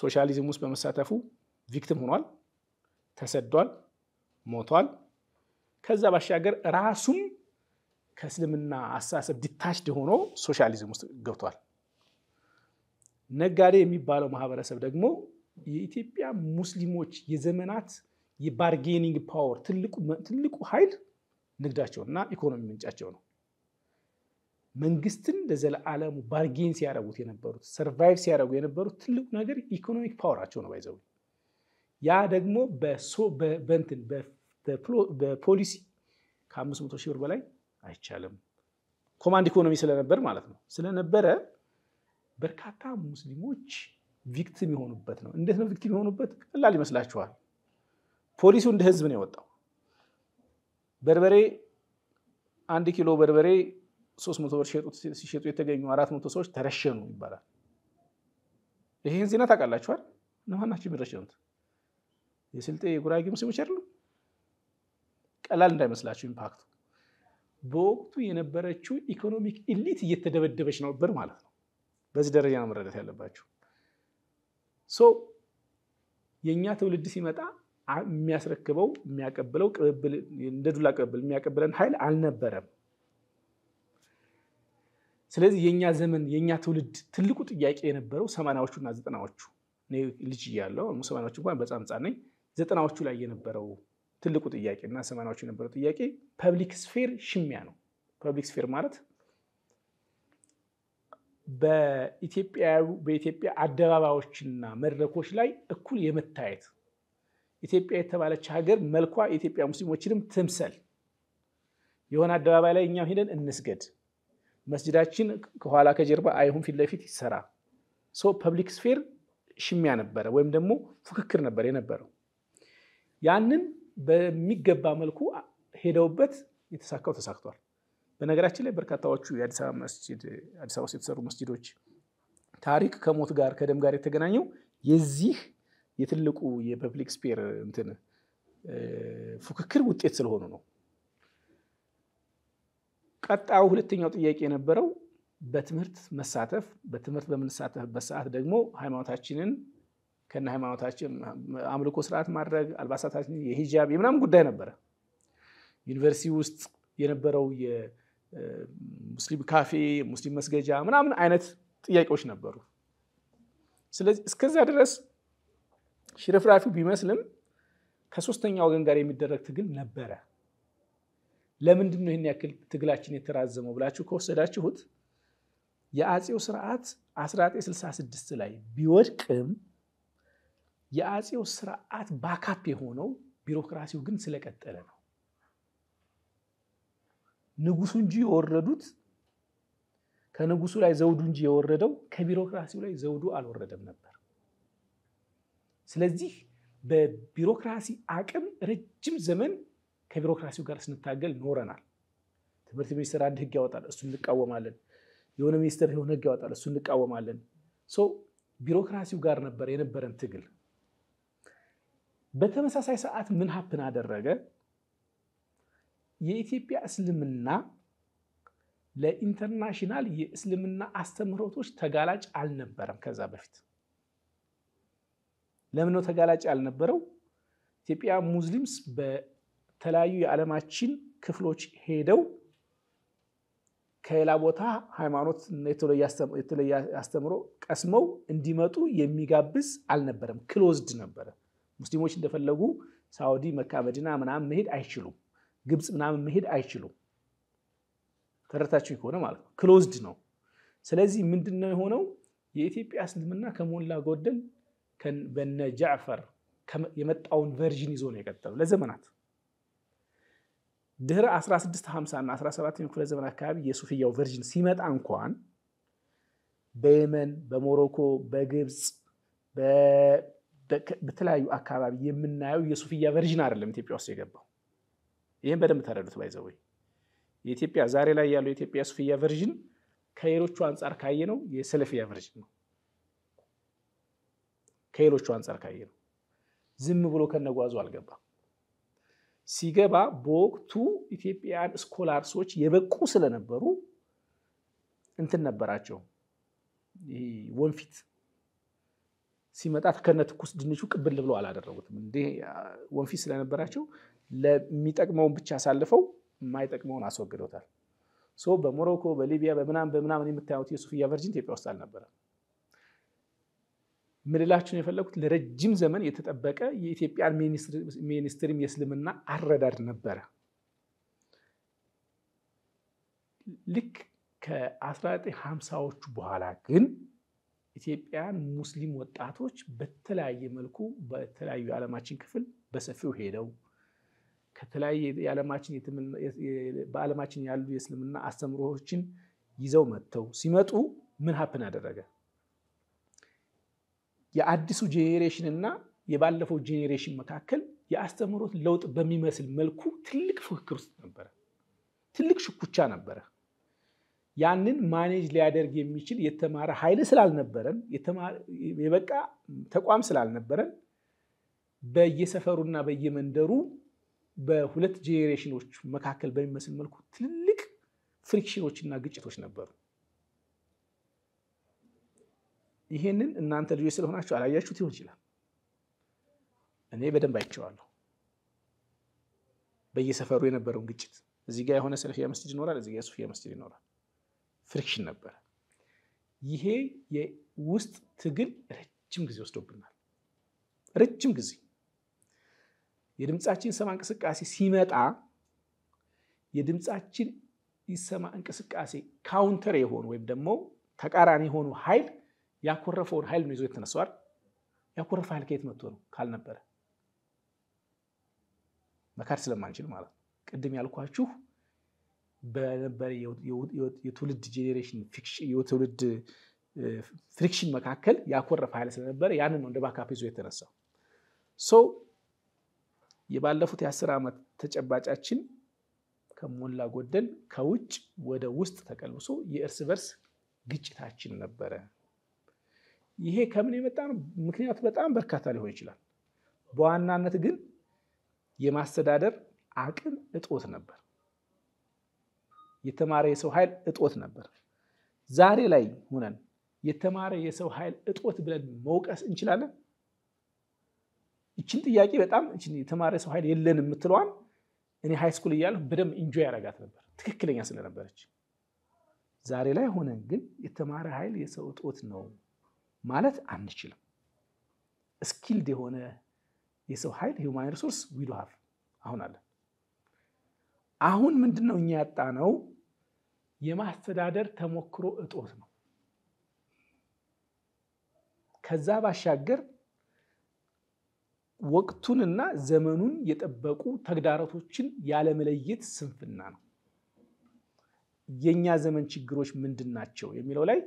ሶሻሊዝም ውስጥ በመሳተፉ ቪክቲም ሆኗል፣ ተሰዷል፣ ሞቷል። ከዛ ባሻገር ራሱም ከእስልምና አስተሳሰብ ዲታችድ ሆኖ ሶሻሊዝም ውስጥ ገብቷል። ነጋዴ የሚባለው ማህበረሰብ ደግሞ የኢትዮጵያ ሙስሊሞች የዘመናት የባርጌኒንግ ፓወር ትልቁ ኃይል ንግዳቸው እና ኢኮኖሚ ምንጫቸው ነው። መንግስትን ለዘለዓለሙ ባርጌን ሲያደረጉት የነበሩት ሰርቫይቭ ሲያደረጉ የነበሩት ትልቁ ነገር ኢኮኖሚክ ፓወራቸው ነው። ባይዘው ያ ደግሞ በንትን በፖሊሲ ከ500 ሺህ ብር በላይ አይቻልም። ኮማንድ ኢኮኖሚ ስለነበር ማለት ነው ስለነበረ በርካታ ሙስሊሞች ቪክቲም የሆኑበት ነው። እንዴት ነው ቪክቲም የሆኑበት? ቀላል ይመስላችኋል? ፖሊሱ እንደ ህዝብ ነው የወጣው። በርበሬ አንድ ኪሎ በርበሬ ሶስት መቶ ብር ሲሸጡ የተገኙ አራት መቶ ሰዎች ተረሸኑ ይባላል። ይህን ዜና ታውቃላችኋል? እነማን የሚረሸኑት? የስልጤ የጉራጌ ሙስሊሞች አይደሉም። ቀላል እንዳይመስላችሁ ኢምፓክቱ። በወቅቱ የነበረችው ኢኮኖሚክ ኢሊት እየተደበደበች ነበር ማለት ነው። በዚህ ደረጃ ነው መረዳት ያለባችሁ። ሶ የእኛ ትውልድ ሲመጣ የሚያስረክበው የሚያቀብለው እንደ ዱላ ቅብብል የሚያቀብለን ኃይል አልነበረም። ስለዚህ የእኛ ዘመን የእኛ ትውልድ ትልቁ ጥያቄ የነበረው እና ዘጠናዎቹ ልጅ እያለሁ ሰማናዎቹ እንኳን በጣም ሕፃን ነኝ። ዘጠናዎቹ ላይ የነበረው ትልቁ ጥያቄ እና ሰማናዎቹ የነበረው ጥያቄ ፐብሊክ ስፌር ሽሚያ ነው። ፐብሊክ ስፌር ማለት በኢትዮጵያ አደባባዮችና መድረኮች ላይ እኩል የመታየት ኢትዮጵያ የተባለች ሀገር መልኳ የኢትዮጵያ ሙስሊሞችንም ትምሰል። የሆነ አደባባይ ላይ እኛም ሄደን እንስገድ መስጅዳችን ከኋላ ከጀርባ አይሁን ፊት ለፊት ይሰራ። ፐብሊክ ስፌር ሽሚያ ነበረ ወይም ደግሞ ፉክክር ነበር የነበረው። ያንን በሚገባ መልኩ ሄደውበት የተሳካው ተሳክቷል። በነገራችን ላይ በርካታዎቹ የአዲስ አበባ አዲስ አበባ ውስጥ የተሰሩ መስጅዶች ታሪክ ከሞት ጋር ከደም ጋር የተገናኘው የዚህ የትልቁ የፐብሊክ ስፔር እንትን ፉክክር ውጤት ስለሆኑ ነው። ቀጣዩ ሁለተኛው ጥያቄ የነበረው በትምህርት መሳተፍ፣ በትምህርት በምንሳተፍበት ሰዓት ደግሞ ሃይማኖታችንን ከነ ሃይማኖታችን አምልኮ ስርዓት ማድረግ አልባሳታችን፣ የሂጃብ የምናምን ጉዳይ ነበረ። ዩኒቨርሲቲ ውስጥ የነበረው የሙስሊም ካፌ፣ ሙስሊም መስገጃ ምናምን አይነት ጥያቄዎች ነበሩ። ስለዚህ እስከዛ ድረስ ሽርፍራፊው ቢመስልም ከሶስተኛ ወገን ጋር የሚደረግ ትግል ነበረ። ለምንድን ነው ይህን ያክል ትግላችን የተራዘመው ብላችሁ ከወሰዳችሁት የአጼው ስርዓት 1966 ላይ ቢወድቅም የአጼው ስርዓት ባካፕ የሆነው ቢሮክራሲው ግን ስለቀጠለ ነው። ንጉሱ እንጂ የወረዱት ከንጉሱ ላይ ዘውዱ እንጂ የወረደው ከቢሮክራሲው ላይ ዘውዱ አልወረደም ነበር። ስለዚህ በቢሮክራሲ አቅም ረጅም ዘመን ከቢሮክራሲው ጋር ስንታገል ኖረናል። ትምህርት ሚኒስቴር አንድ ህግ ያወጣል፣ እሱ እንቃወማለን። የሆነ ሚኒስቴር የሆነ ህግ ያወጣል፣ እሱ እንቃወማለን። ቢሮክራሲው ጋር ነበር የነበረን ትግል። በተመሳሳይ ሰዓት ምን ሀፕን አደረገ? የኢትዮጵያ እስልምና ለኢንተርናሽናል የእስልምና አስተምህሮቶች ተጋላጭ አልነበረም። ከዛ በፊት ለምን ነው ተጋላጭ ያልነበረው? ኢትዮጵያ ሙስሊምስ የተለያዩ የዓለማችን ክፍሎች ሄደው ከሌላ ቦታ ሃይማኖት የተለየ አስተምሮ ቀስመው እንዲመጡ የሚጋብዝ አልነበረም። ክሎዝድ ነበረ። ሙስሊሞች እንደፈለጉ ሳውዲ፣ መካ፣ መዲና ምናምን መሄድ አይችሉም። ግብፅ ምናምን መሄድ አይችሉም። ተረታችሁ ከሆነ ማለት ነው። ክሎዝድ ነው። ስለዚህ ምንድን ነው የሆነው? የኢትዮጵያ እስልምና ከሞላ ጎደል በነ ጃዕፈር የመጣውን ቨርዥን ይዞ ነው የቀጠለው ለዘመናት። ድህረ 1650 እና 17 ክፍለ ዘመን አካባቢ የሱፍያው ቨርዥን ሲመጣ እንኳን በየመን፣ በሞሮኮ፣ በግብፅ፣ በተለያዩ አካባቢ የምናየው የሱፍያ ቨርዥን አይደለም ኢትዮጵያ ውስጥ የገባው። ይህም በደንብ ተረዱት። ባይዘወይ የኢትዮጵያ ዛሬ ላይ ያለው የኢትዮጵያ ሱፍያ ቨርዥን ከሌሎቹ አንጻር ካየ ነው የሰለፊያ ቨርዥን ነው። ከሌሎቹ አንጻር ካየ ነው ዝም ብሎ ከነጓዙ አልገባም። ሲገባ በወቅቱ ኢትዮጵያውያን ስኮላርሶች የበቁ ስለነበሩ እንትን ነበራቸው። ወንፊት ሲመጣ ከነ ትኩስ ድንቹ ቅብል ብለው አላደረጉትም። እንዲህ ወንፊት ስለነበራቸው ለሚጠቅመውን ብቻ አሳልፈው የማይጠቅመውን አስወግደውታል። በሞሮኮ በሊቢያ በምናምን በምናምን የምታዩት የሱፍያ ቨርጅን ኢትዮጵያ ውስጥ አልነበረም። ምልላችሁን የፈለጉት ለረጅም ዘመን የተጠበቀ የኢትዮጵያን ሚኒስትሪም የእስልምና አረዳድ ነበረ። ልክ ከ1950ዎቹ በኋላ ግን ኢትዮጵያን ሙስሊም ወጣቶች በተለያየ መልኩ በተለያዩ የዓለማችን ክፍል በሰፊው ሄደው ከተለያየ በዓለማችን ያሉ የእስልምና አስተምሮዎችን ይዘው መጥተው ሲመጡ ምን ሀፕን አደረገ? የአዲሱ ጄኔሬሽን እና የባለፈው ጄኔሬሽን መካከል የአስተምህሮት ለውጥ በሚመስል መልኩ ትልቅ ፍክክር ውስጥ ነበረ። ትልቅ ሽኩቻ ነበረ። ያንን ማኔጅ ሊያደርግ የሚችል የተማረ ኃይል ስላልነበረን፣ የበቃ ተቋም ስላልነበረን በየሰፈሩና በየመንደሩ በሁለት ጄኔሬሽኖች መካከል በሚመስል መልኩ ትልቅ ፍሪክሽኖች እና ግጭቶች ነበሩ። ይሄንን እናንተ ልጆች ስለሆናችሁ አላያችሁት ይሆን ይችላል። እኔ በደንብ አይቼዋለሁ። በየሰፈሩ የነበረውን ግጭት እዚህ ጋ የሆነ ሰለፊያ መስጅድ ይኖራል፣ እዚህ ጋ የሱፊያ መስጅድ ይኖራል። ፍሪክሽን ነበረ። ይሄ የውስጥ ትግል ረጅም ጊዜ ወስዶብናል። ረጅም ጊዜ የድምፃችን ሰማ እንቅስቃሴ ሲመጣ የድምፃችን ይሰማ እንቅስቃሴ ካውንተር የሆኑ ወይም ደግሞ ተቃራኒ የሆኑ ኃይል ያኮረፈውን ኃይል ነው ይዞ የተነሳው አይደል? ያኮረፈ ኃይል ከየት መጥቶ ነው ካልነበረ መካድ ስለማንችል ማለት ነው። ቅድም ያልኳችሁ በነበረ የትውልድ ጄኔሬሽን የትውልድ ፍሪክሽን መካከል ያኮረፈ ኃይል ስለነበረ ያንን ነው እንደ ባካፕ ይዞ የተነሳው። ሰው የባለፉት የአስር ዓመት ተጨባጫችን ከሞላ ጎደል ከውጭ ወደ ውስጥ ተቀልብሶ የእርስ በርስ ግጭታችን ነበረ። ይሄ ከምን የመጣ ነው? ምክንያቱ በጣም በርካታ ሊሆን ይችላል። በዋናነት ግን የማስተዳደር አቅም እጦት ነበር። የተማረ የሰው ኃይል እጦት ነበር። ዛሬ ላይ ሆነን የተማረ የሰው ኃይል እጦት ብለን መውቀስ እንችላለን? ይችን ጥያቄ በጣም የተማረ የሰው ኃይል የለን የምትለዋን እኔ ሃይስኩል እያለሁ በደንብ ኢንጆይ ያረጋት ነበር ትክክለኛ ስለነበረች። ዛሬ ላይ ሆነን ግን የተማረ ኃይል የሰው እጦት ነው ማለት አንችልም። ስኪልድ የሆነ የሰው ኃይል ሂውማን ሪሶርስ ዊዶ አሁን አለ አሁን ምንድን ነው እኛ ያጣ ነው የማስተዳደር ተሞክሮ እጦት ነው። ከዛ ባሻገር ወቅቱንና ዘመኑን የጠበቁ ተግዳሮቶችን ያለመለየት ስንፍና ነው። የእኛ ዘመን ችግሮች ምንድን ናቸው የሚለው ላይ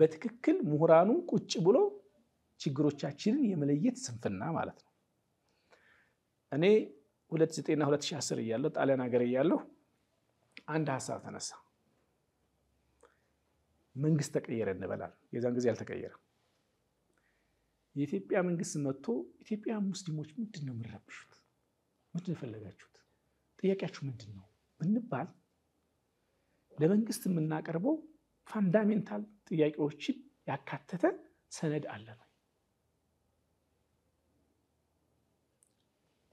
በትክክል ምሁራኑ ቁጭ ብሎ ችግሮቻችንን የመለየት ስንፍና ማለት ነው። እኔ 2009ና 2010 እያለሁ ጣሊያን ሀገር እያለሁ አንድ ሀሳብ ተነሳ። መንግስት ተቀየረ እንበላል። የዛን ጊዜ አልተቀየረም። የኢትዮጵያ መንግስት መጥቶ ኢትዮጵያ ሙስሊሞች ምንድን ነው የምንረብሹት? ምንድን የፈለጋችሁት? ጥያቄያችሁ ምንድን ነው ብንባል ለመንግስት የምናቀርበው ፋንዳሜንታል ጥያቄዎችን ያካተተ ሰነድ አለ ነው።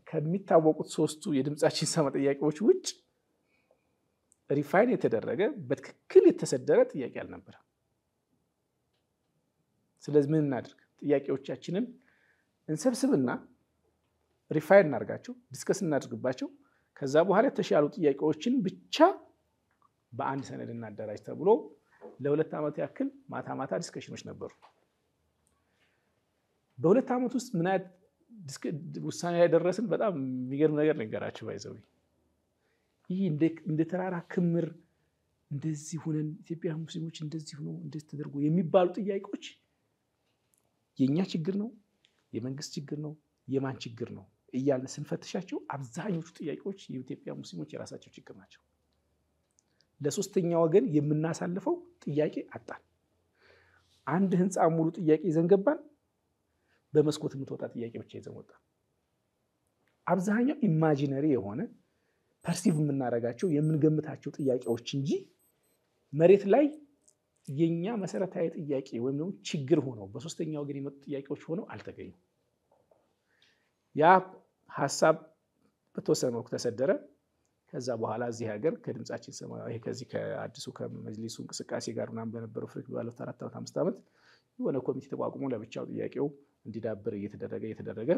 ከሚታወቁት ሶስቱ የድምፃችን ሰማ ጥያቄዎች ውጭ ሪፋይን የተደረገ በትክክል የተሰደረ ጥያቄ አልነበረ። ስለዚህ ምን እናድርግ? ጥያቄዎቻችንን እንሰብስብና ሪፋይን እናርጋቸው፣ ዲስከስ እናድርግባቸው። ከዛ በኋላ የተሻሉ ጥያቄዎችን ብቻ በአንድ ሰነድ እናደራጅ ተብሎ ለሁለት ዓመት ያክል ማታ ማታ ዲስከሽኖች ነበሩ። በሁለት ዓመት ውስጥ ምን አይነት ውሳኔ ላይ ደረስን? በጣም የሚገርም ነገር ነገራችሁ ባይዘው ይህ እንደ ተራራ ክምር እንደዚህ ሁነን ኢትዮጵያ ሙስሊሞች እንደዚህ ሆኖ እንደዚህ ተደርጎ የሚባሉ ጥያቄዎች የእኛ ችግር ነው፣ የመንግስት ችግር ነው፣ የማን ችግር ነው እያልን ስንፈትሻቸው አብዛኞቹ ጥያቄዎች የኢትዮጵያ ሙስሊሞች የራሳቸው ችግር ናቸው። ለሶስተኛ ወገን የምናሳልፈው ጥያቄ አጣን። አንድ ህንፃ ሙሉ ጥያቄ ይዘን ገባን። በመስኮት የምትወጣ ጥያቄ ብቻ ይዘን አብዛኛው ኢማጂነሪ የሆነ ፐርሲቭ የምናደርጋቸው የምንገምታቸው ጥያቄዎች እንጂ መሬት ላይ የኛ መሰረታዊ ጥያቄ ወይም ደግሞ ችግር ሆነው በሶስተኛ ወገን የመጡ ጥያቄዎች ሆነው አልተገኙም። ያ ሀሳብ በተወሰነ መልኩ ተሰደረ። ከዛ በኋላ እዚህ ሀገር ከድምጻችን ሰማያዊ ከዚህ ከአዲሱ ከመጅሊሱ እንቅስቃሴ ጋር ምናምን በነበረው ፍርክ ባለፉት አራት ዓመት አምስት ዓመት የሆነ ኮሚቴ ተቋቁሞ ለብቻው ጥያቄው እንዲዳብር እየተደረገ እየተደረገ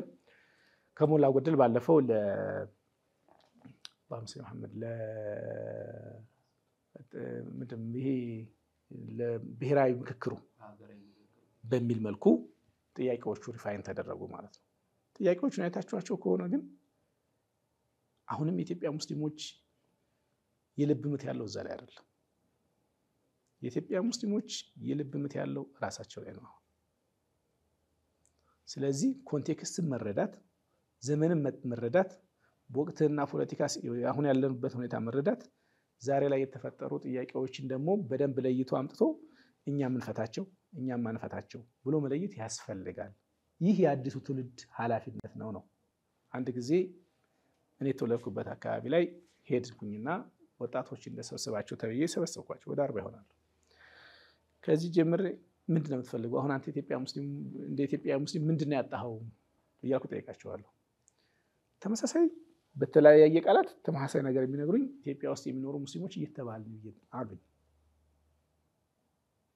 ከሞላ ጎደል ባለፈው ለባምስ መሐመድ ለምድም ይሄ ለብሔራዊ ምክክሩ በሚል መልኩ ጥያቄዎቹ ሪፋይን ተደረጉ ማለት ነው። ጥያቄዎቹን አይታችኋቸው ከሆነ ግን አሁንም የኢትዮጵያ ሙስሊሞች የልብ ምት ያለው እዛ ላይ አይደለም። የኢትዮጵያ ሙስሊሞች የልብ ምት ያለው ራሳቸው ላይ ነው። ስለዚህ ኮንቴክስትን መረዳት፣ ዘመንን መረዳት፣ በወቅትና ፖለቲካ አሁን ያለንበት ሁኔታ መረዳት፣ ዛሬ ላይ የተፈጠሩ ጥያቄዎችን ደግሞ በደንብ ለይቶ አምጥቶ እኛ የምንፈታቸው እኛ ማንፈታቸው ብሎ መለየት ያስፈልጋል። ይህ የአዲሱ ትውልድ ኃላፊነት ነው ነው አንድ ጊዜ እኔ የተወለድኩበት አካባቢ ላይ ሄድኩኝና ወጣቶች እንደሰብስባቸው ተብዬ ሰበሰብኳቸው። ወደ አርባ ይሆናሉ። ከዚህ ጀምር ምንድን ነው የምትፈልገው? አሁን አንተ እንደ ኢትዮጵያ ሙስሊም ምንድን ነው ያጣኸው እያልኩ ጠይቃቸዋለሁ። ተመሳሳይ በተለያየ ቃላት ተመሳሳይ ነገር የሚነግሩኝ ኢትዮጵያ ውስጥ የሚኖሩ ሙስሊሞች እየተባሉ አሉኝ።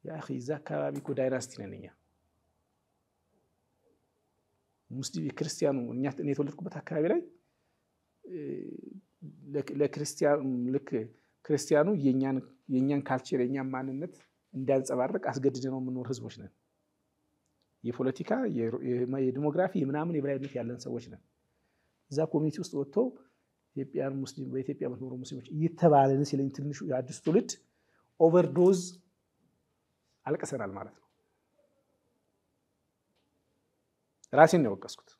የአኺ እዛ አካባቢ እኮ ዳይናስቲ ነን እኛ ሙስሊም የክርስቲያኑ እኔ የተወለድኩበት አካባቢ ላይ ለክርስቲያኑ ልክ ክርስቲያኑ የእኛን ካልቸር የእኛን ማንነት እንዲያንጸባርቅ አስገድደ ነው የምኖር ህዝቦች ነን። የፖለቲካ የዲሞግራፊ ምናምን የበላይነት ያለን ሰዎች ነን። እዛ ኮሚኒቲ ውስጥ ወጥቶ ኢትዮጵያን ሙስሊም በኢትዮጵያ የምትኖሩ ሙስሊሞች እየተባለን ሲለኝ ትንሹ የአዲሱ ትውልድ ኦቨርዶዝ አልቅሰናል ማለት ነው። ራሴን ነው የወቀስኩት።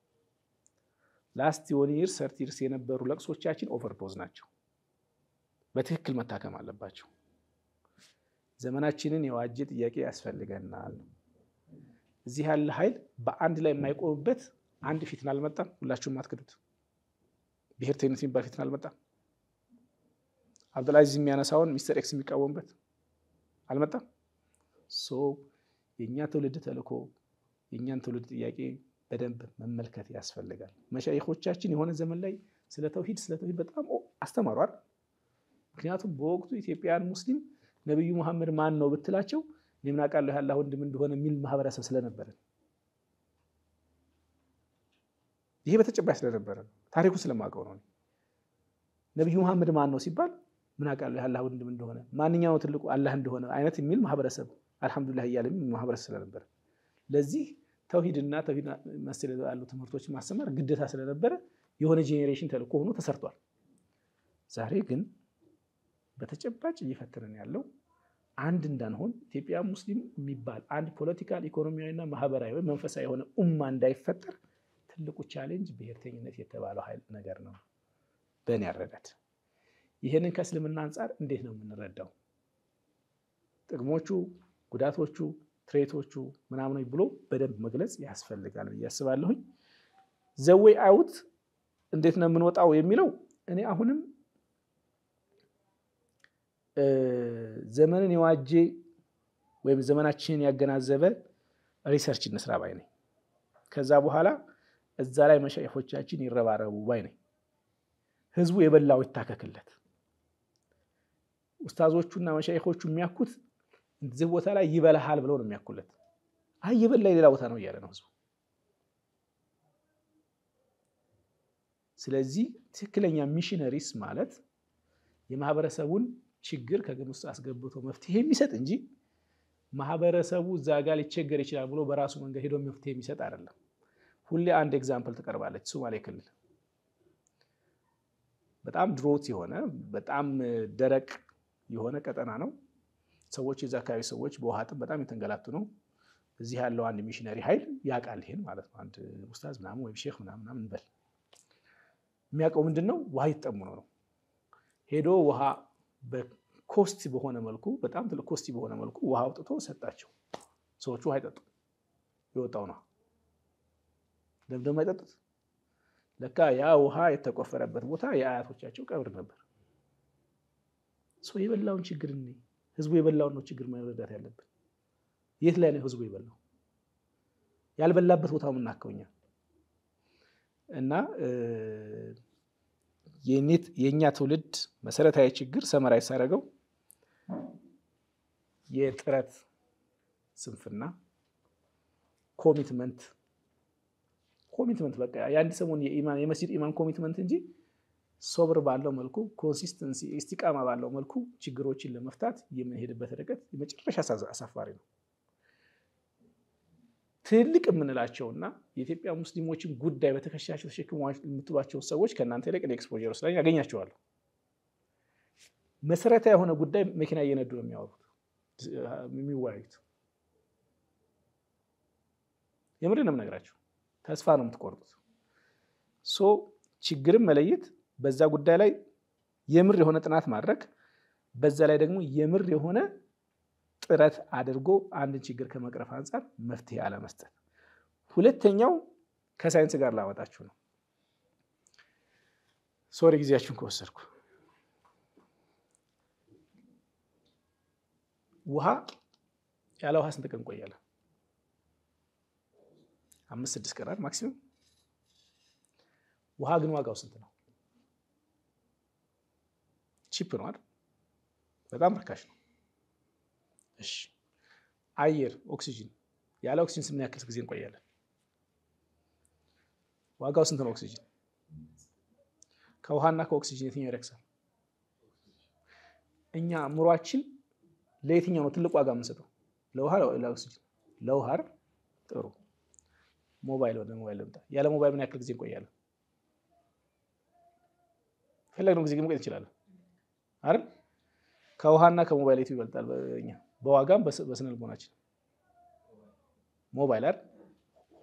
ላስት ዮን ይርስ ሰርቲ ይርስ የነበሩ ለቅሶቻችን ኦቨርዶዝ ናቸው። በትክክል መታከም አለባቸው። ዘመናችንን የዋጀ ጥያቄ ያስፈልገናል። እዚህ ያለ ኃይል በአንድ ላይ የማይቆምበት አንድ ፊትን አልመጣም። ሁላችሁም አትክዱት። ብሔርተኝነት የሚባል ፊትን አልመጣም። አብዱልአዚዝ የሚያነሳውን ሚስተር ኤክስ የሚቃወምበት አልመጣም። ሶ የእኛ ትውልድ ተልእኮ የእኛን ትውልድ ጥያቄ በደንብ መመልከት ያስፈልጋል። መሻይኮቻችን የሆነ ዘመን ላይ ስለ ተውሂድ ስለ ተውሂድ በጣም አስተማሯል። ምክንያቱም በወቅቱ ኢትዮጵያውያን ሙስሊም ነቢዩ መሐመድ ማን ነው ብትላቸው እኔ ምን አውቃለሁ ወንድም እንደሆነ የሚል ማህበረሰብ ስለነበረ ይሄ በተጨባጭ ስለነበረ ታሪኩ ስለማውቀው ነው። ነቢዩ መሐመድ ማን ነው ሲባል ምን አውቃለሁ ያለ ወንድም እንደሆነ ማንኛው ትልቁ አላህ እንደሆነ አይነት የሚል ማህበረሰብ አልሐምዱሊላህ እያለ ማህበረሰብ ስለነበረ ለዚህ ተውሂድና ተውሂድ መሰል ያሉ ትምህርቶች ማስተማር ግዴታ ስለነበረ የሆነ ጄኔሬሽን ተልእኮ ሆኖ ተሰርቷል። ዛሬ ግን በተጨባጭ እየፈተነን ያለው አንድ እንዳንሆን ኢትዮጵያ ሙስሊም የሚባል አንድ ፖለቲካል፣ ኢኮኖሚያዊና ማህበራዊ ወይም መንፈሳዊ የሆነ ኡማ እንዳይፈጠር ትልቁ ቻሌንጅ ብሔርተኝነት የተባለው ኃይል ነገር ነው። በእኔ ያረዳት ይህንን ከእስልምና አንጻር እንዴት ነው የምንረዳው? ጥቅሞቹ፣ ጉዳቶቹ ትሬቶቹ ምናምን ብሎ በደንብ መግለጽ ያስፈልጋል ብዬ አስባለሁኝ። ዘዌይ አውት እንዴት ነው የምንወጣው የሚለው እኔ አሁንም ዘመንን የዋጄ ወይም ዘመናችንን ያገናዘበ ሪሰርች እንስራ ባይ ነኝ። ከዛ በኋላ እዛ ላይ መሻይፎቻችን ይረባረቡ ባይ ነኝ። ህዝቡ የበላው ይታከክለት። ኡስታዞቹና መሻይኮቹ የሚያኩት እዚህ ቦታ ላይ ይበልሃል ብለው ነው የሚያኩለት። አይ ይበላኝ ሌላ ቦታ ነው እያለ ነው ህዝቡ። ስለዚህ ትክክለኛ ሚሽነሪስ ማለት የማህበረሰቡን ችግር ከግምት ውስጥ አስገብቶ መፍትሄ የሚሰጥ እንጂ ማህበረሰቡ እዛ ጋር ሊቸገር ይችላል ብሎ በራሱ መንገድ ሄዶ መፍትሄ የሚሰጥ አይደለም። ሁሌ አንድ ኤግዛምፕል ትቀርባለች። ሶማሌ ክልል በጣም ድሮት የሆነ በጣም ደረቅ የሆነ ቀጠና ነው። ሰዎች የዚ አካባቢ ሰዎች በውሃ ጥም በጣም የተንገላቱ ነው። እዚህ ያለው አንድ ሚሽነሪ ኃይል ያውቃል ይሄን ማለት ነው። አንድ ኡስታዝ ምናምን ወይም ሼክ ምናምን እንበል የሚያውቀው ምንድን ነው ውሃ ይጠሙ ነው ነው ሄዶ ውሃ በኮስቲ በሆነ መልኩ በጣም ትልቅ ኮስቲ በሆነ መልኩ ውሃ አውጥቶ ሰጣቸው። ሰዎቹ ውሃ አይጠጡ የወጣው ነው ደምደም አይጠጡት። ለካ ያ ውሃ የተቆፈረበት ቦታ የአያቶቻቸው ቀብር ነበር። ሰው የበላውን ችግር ህዝቡ የበላውን ነው ችግር መረዳት ያለብን። የት ላይ ነው ህዝቡ የበላው? ያልበላበት ቦታ ምናከውኛ እና የእኛ ትውልድ መሰረታዊ ችግር ሰመራ ይሳረገው የጥረት ስንፍና፣ ኮሚትመንት ኮሚትመንት በቃ የአንድ ሰሞን የመስጂድ ኢማን ኮሚትመንት እንጂ ሶብር ባለው መልኩ ኮንሲስተንሲ ኢስቲቃማ ባለው መልኩ ችግሮችን ለመፍታት የምንሄድበት ርቀት የመጨረሻ አሳፋሪ ነው። ትልቅ የምንላቸውና የኢትዮጵያ ሙስሊሞችን ጉዳይ በትከሻቸው ተሸክሞ የምትሏቸውን ሰዎች ከእናንተ ይልቅ ኤክስፖጀር ስላ ያገኛቸዋለሁ። መሰረታዊ የሆነ ጉዳይ መኪና እየነዱ ነው የሚያወሩት የሚወያዩት። የምድ ነው የምነግራቸው። ተስፋ ነው የምትቆርጡት። ሶ ችግርን መለየት በዛ ጉዳይ ላይ የምር የሆነ ጥናት ማድረግ በዛ ላይ ደግሞ የምር የሆነ ጥረት አድርጎ አንድን ችግር ከመቅረፍ አንጻር መፍትሄ አለመስጠት። ሁለተኛው ከሳይንስ ጋር ላወጣችሁ ነው። ሶሪ ጊዜያችሁን ከወሰድኩ። ውሃ ያለ ውሃ ስንት ቀን እንቆያለን? አምስት ስድስት ቀናት ማክሲሙም? ውሃ ግን ዋጋው ስንት ነው? ቺፕ ነው አይደል? በጣም ርካሽ ነው። እሺ አየር ኦክሲጅን፣ ያለ ኦክሲጅን ስምን ያክል ጊዜ እንቆያለን? ዋጋው ስንት ነው? ኦክሲጅን ከውሃና ከኦክሲጅን የትኛው ይረክሳል? እኛ አእምሯችን ለየትኛው ነው ትልቅ ዋጋ የምንሰጠው? ለውሃ ለኦክሲጅን? ለውሃ ጥሩ ሞባይል ወደ ሞባይል ልምጣ። ያለ ሞባይል ምን ያክል ጊዜ እንቆያለን? ፈለግነው ጊዜ መቆየት እንችላለን። አይደል? ከውሃና ከሞባይልቱ ይበልጣል በእኛ በዋጋም በስነ ሞባይል አይደል?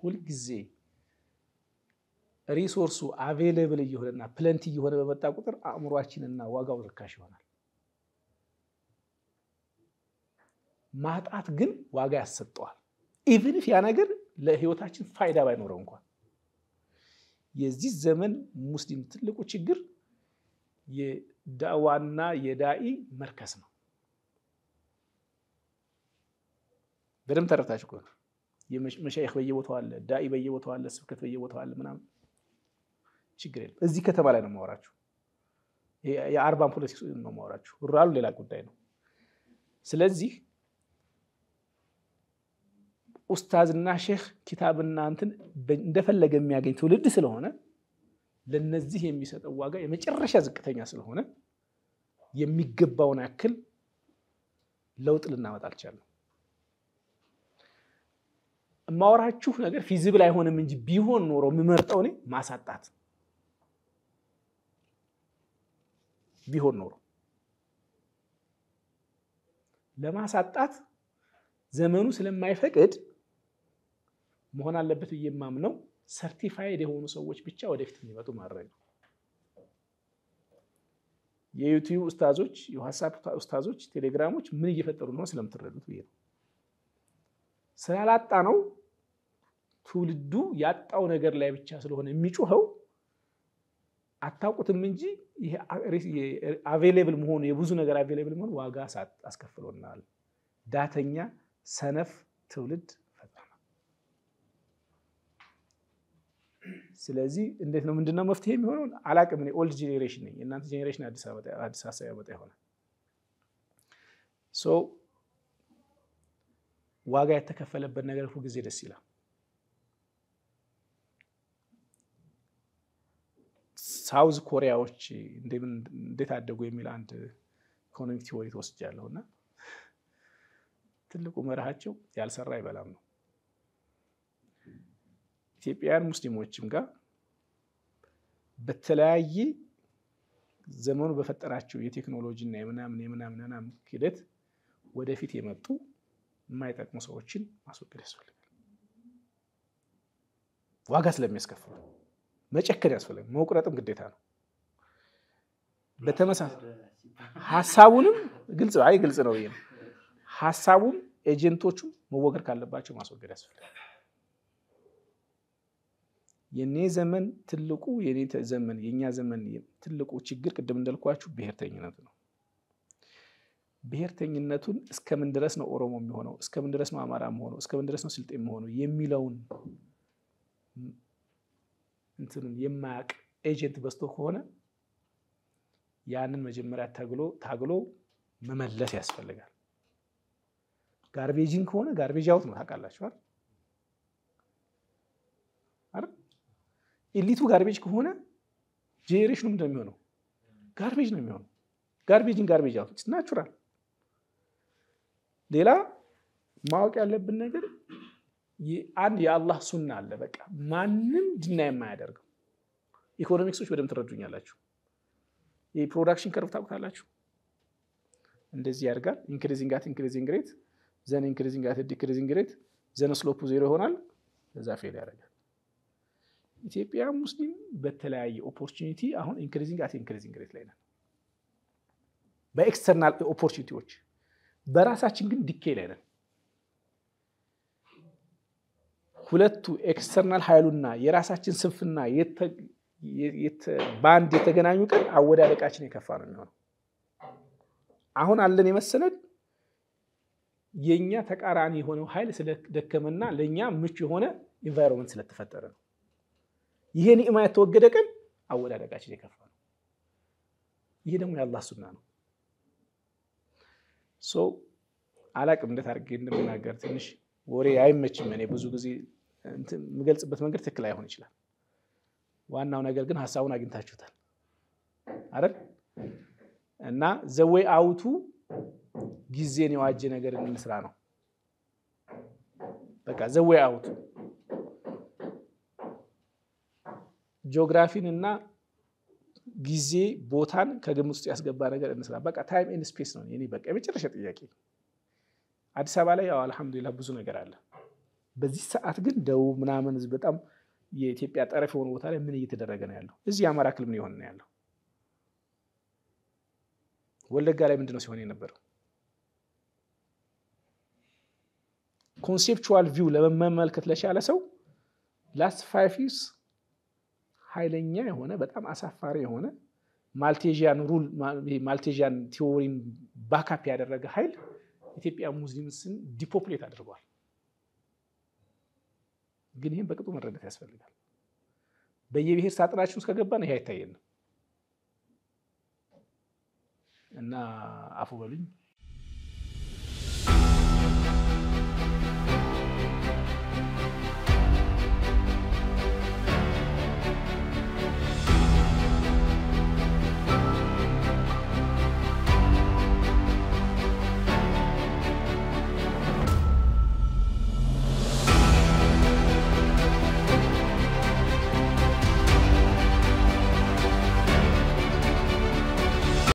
ሁልጊዜ ሪሶርሱ አቬይለብል እየሆነና ፕለንቲ እየሆነ በመጣ ቁጥር አእምሯችንና ዋጋው ርካሽ ይሆናል። ማጣት ግን ዋጋ ያሰጠዋል። ኢቭን ያ ነገር ለህይወታችን ፋይዳ ባይኖረው እንኳን የዚህ ዘመን ሙስሊም ትልቁ ችግር የዳዋና የዳኢ መርከስ ነው። በደንብ ተረታች ከሆነ መሻይክ በየቦታው አለ፣ ዳኢ በየቦታው አለ፣ ስብከት በየቦታው አለ ምናምን ችግር የለም። እዚህ ከተማ ላይ ነው የማወራችሁ። የአርባን ፖለቲክስ ነው የማወራችሁ። ሩራሉ ሌላ ጉዳይ ነው። ስለዚህ ኡስታዝና ሼክ ኪታብና እንትን እንደፈለገ የሚያገኝ ትውልድ ስለሆነ ለነዚህ የሚሰጠው ዋጋ የመጨረሻ ዝቅተኛ ስለሆነ የሚገባውን ያክል ለውጥ ልናመጣ አልቻለም። የማወራችሁ ነገር ፊዚብል አይሆንም እንጂ ቢሆን ኖሮ የምመርጠው እኔ ማሳጣት ቢሆን ኖሮ ለማሳጣት ዘመኑ ስለማይፈቅድ መሆን አለበት ብዬ የማምነው ሰርቲፋይድ የሆኑ ሰዎች ብቻ ወደፊት እንዲመጡ ማድረግ ነው። የዩቲዩብ ኡስታዞች፣ የዋትሳፕ ኡስታዞች፣ ቴሌግራሞች ምን እየፈጠሩ ነው ስለምትረዱት ብዬ ነው። ስላላጣ ነው ትውልዱ ያጣው ነገር ላይ ብቻ ስለሆነ የሚጮኸው አታውቁትም እንጂ አቬሌብል መሆኑ የብዙ ነገር አቬሌብል መሆኑ ዋጋ አስከፍሎናል። ዳተኛ ሰነፍ ትውልድ ስለዚህ እንዴት ነው ምንድነው መፍትሄ የሚሆነው? አላቅም። ኦልድ ጄኔሬሽን ነኝ። የእናንተ ጄኔሬሽን አዲስ ሀሳብ ያመጣ ይሆናል። ዋጋ የተከፈለበት ነገር ሁል ጊዜ ደስ ይላል። ሳውዝ ኮሪያዎች እንዴት አደጉ የሚል አንድ ኢኮኖሚክ ቲዎሪ ተወስጃለሁ እና ትልቁ መርሃቸው ያልሰራ አይበላም ነው ኢትዮጵያውያን ሙስሊሞችም ጋር በተለያየ ዘመኑ በፈጠራቸው የቴክኖሎጂ እና የምናምን የምናምን ምናምን ሂደት ወደፊት የመጡ የማይጠቅሙ ሰዎችን ማስወገድ ያስፈልጋል። ዋጋ ስለሚያስከፍሉ መጨከድ ያስፈልጋል። መቁረጥም ግዴታ ነው። በተመሳሳይ ሀሳቡንም ግልጽ አይ ግልጽ ነው። ሀሳቡም ኤጀንቶቹም መወገድ ካለባቸው ማስወገድ ያስፈልጋል። የኔ ዘመን ትልቁ የኔ ዘመን የእኛ ዘመን ትልቁ ችግር ቅድም እንዳልኳችሁ ብሔርተኝነት ነው። ብሔርተኝነቱን እስከምን ድረስ ነው ኦሮሞ የሚሆነው፣ እስከምን ድረስ ነው አማራ የሚሆነው፣ እስከምን ድረስ ነው ስልጤ የሚሆነው የሚለውን እንትኑን የማያቅ ኤጀንት በዝቶ ከሆነ ያንን መጀመሪያ ታግሎ ታግሎ መመለስ ያስፈልጋል። ጋርቤጅን ከሆነ ጋርቤጅ አውት ነው ታውቃላችኋል። ኤሊቱ ጋርቤጅ ከሆነ ጄኔሬሽኑ ምንድን ነው የሚሆነው? ጋርቤጅ ነው የሚሆነው። ጋርቤጅን ጋርቤጅ አውት ኢትስ ናቹራል። ሌላ ማወቅ ያለብን ነገር አንድ የአላህ ሱና አለ። በቃ ማንም ድና የማያደርገው ኢኮኖሚክሶች በደንብ ትረዱኛላችሁ። የፕሮዳክሽን ከርቭ ታውቁታላችሁ። እንደዚህ ያድጋል። ኢንክሪዚንግ አት ኢንክሪዚንግ ሬት ዘን ኢንክሪዚንግ አት ዲክሪዚንግ ሬት ዘን ስሎፑ ዜሮ ይሆናል። ከዛ ፌል ያደርጋል። ኢትዮጵያ ሙስሊም በተለያየ ኦፖርቹኒቲ አሁን ኢንክሪዚንግ አት ኢንክሪዚንግ ሬት ላይ ነን። በኤክስተርናል ኦፖርቹኒቲዎች በራሳችን ግን ዲኬ ላይ ነን። ሁለቱ ኤክስተርናል ኃይሉና የራሳችን ስንፍና በአንድ የተገናኙ ቀን አወዳደቃችን የከፋ ነው የሚሆነው። አሁን አለን የመሰለን የእኛ ተቃራኒ የሆነው ኃይል ስለደከመና ለእኛ ምቹ የሆነ ኢንቫይሮንመንት ስለተፈጠረ ነው። ይሄ ኒዕማ የተወገደ ቀን አወዳደቃችን የከፋ ነው። ይሄ ደግሞ የአላህ ሱና ነው። ሰው አላቅም እንደት አድርጌ እንደምናገር ትንሽ ወሬ አይመችም። እኔ ብዙ ጊዜ የምገልጽበት መንገድ ትክክል አይሆን ይችላል። ዋናው ነገር ግን ሀሳቡን አግኝታችሁታል አይደል? እና ዘወይ አውቱ ጊዜን የዋጀ ነገር እንስራ ነው። በቃ ዘወይ አውቱ ጂኦግራፊን እና ጊዜ ቦታን ከግምት ውስጥ ያስገባ ነገር እንስራ። በቃ ታይም ኤንድ ስፔስ ነው የኔ በቃ የመጨረሻ ጥያቄ። አዲስ አበባ ላይ ያው አልሐምዱሊላ ብዙ ነገር አለ። በዚህ ሰዓት ግን ደቡብ ምናምን በጣም የኢትዮጵያ ጠረፍ የሆነ ቦታ ላይ ምን እየተደረገ ነው ያለው? እዚህ የአማራ ክልል ምን የሆነ ነው ያለው? ወለጋ ላይ ምንድነው ሲሆን የነበረው? ኮንሴፕቹዋል ቪው ለመመልከት ለቻለ ሰው ላስት ፋይቭ ኃይለኛ የሆነ በጣም አሳፋሪ የሆነ ማልቴዥያን ሩል ማልቴዥያን ቲዎሪን ባካፕ ያደረገ ኃይል ኢትዮጵያ ሙስሊምስን ዲፖፕሌት አድርጓል። ግን ይህም በቅጡ መረዳት ያስፈልጋል። በየብሔር ሳጥናችን ውስጥ ከገባን ይሄ አይታየንም እና አፉ በሉኝ።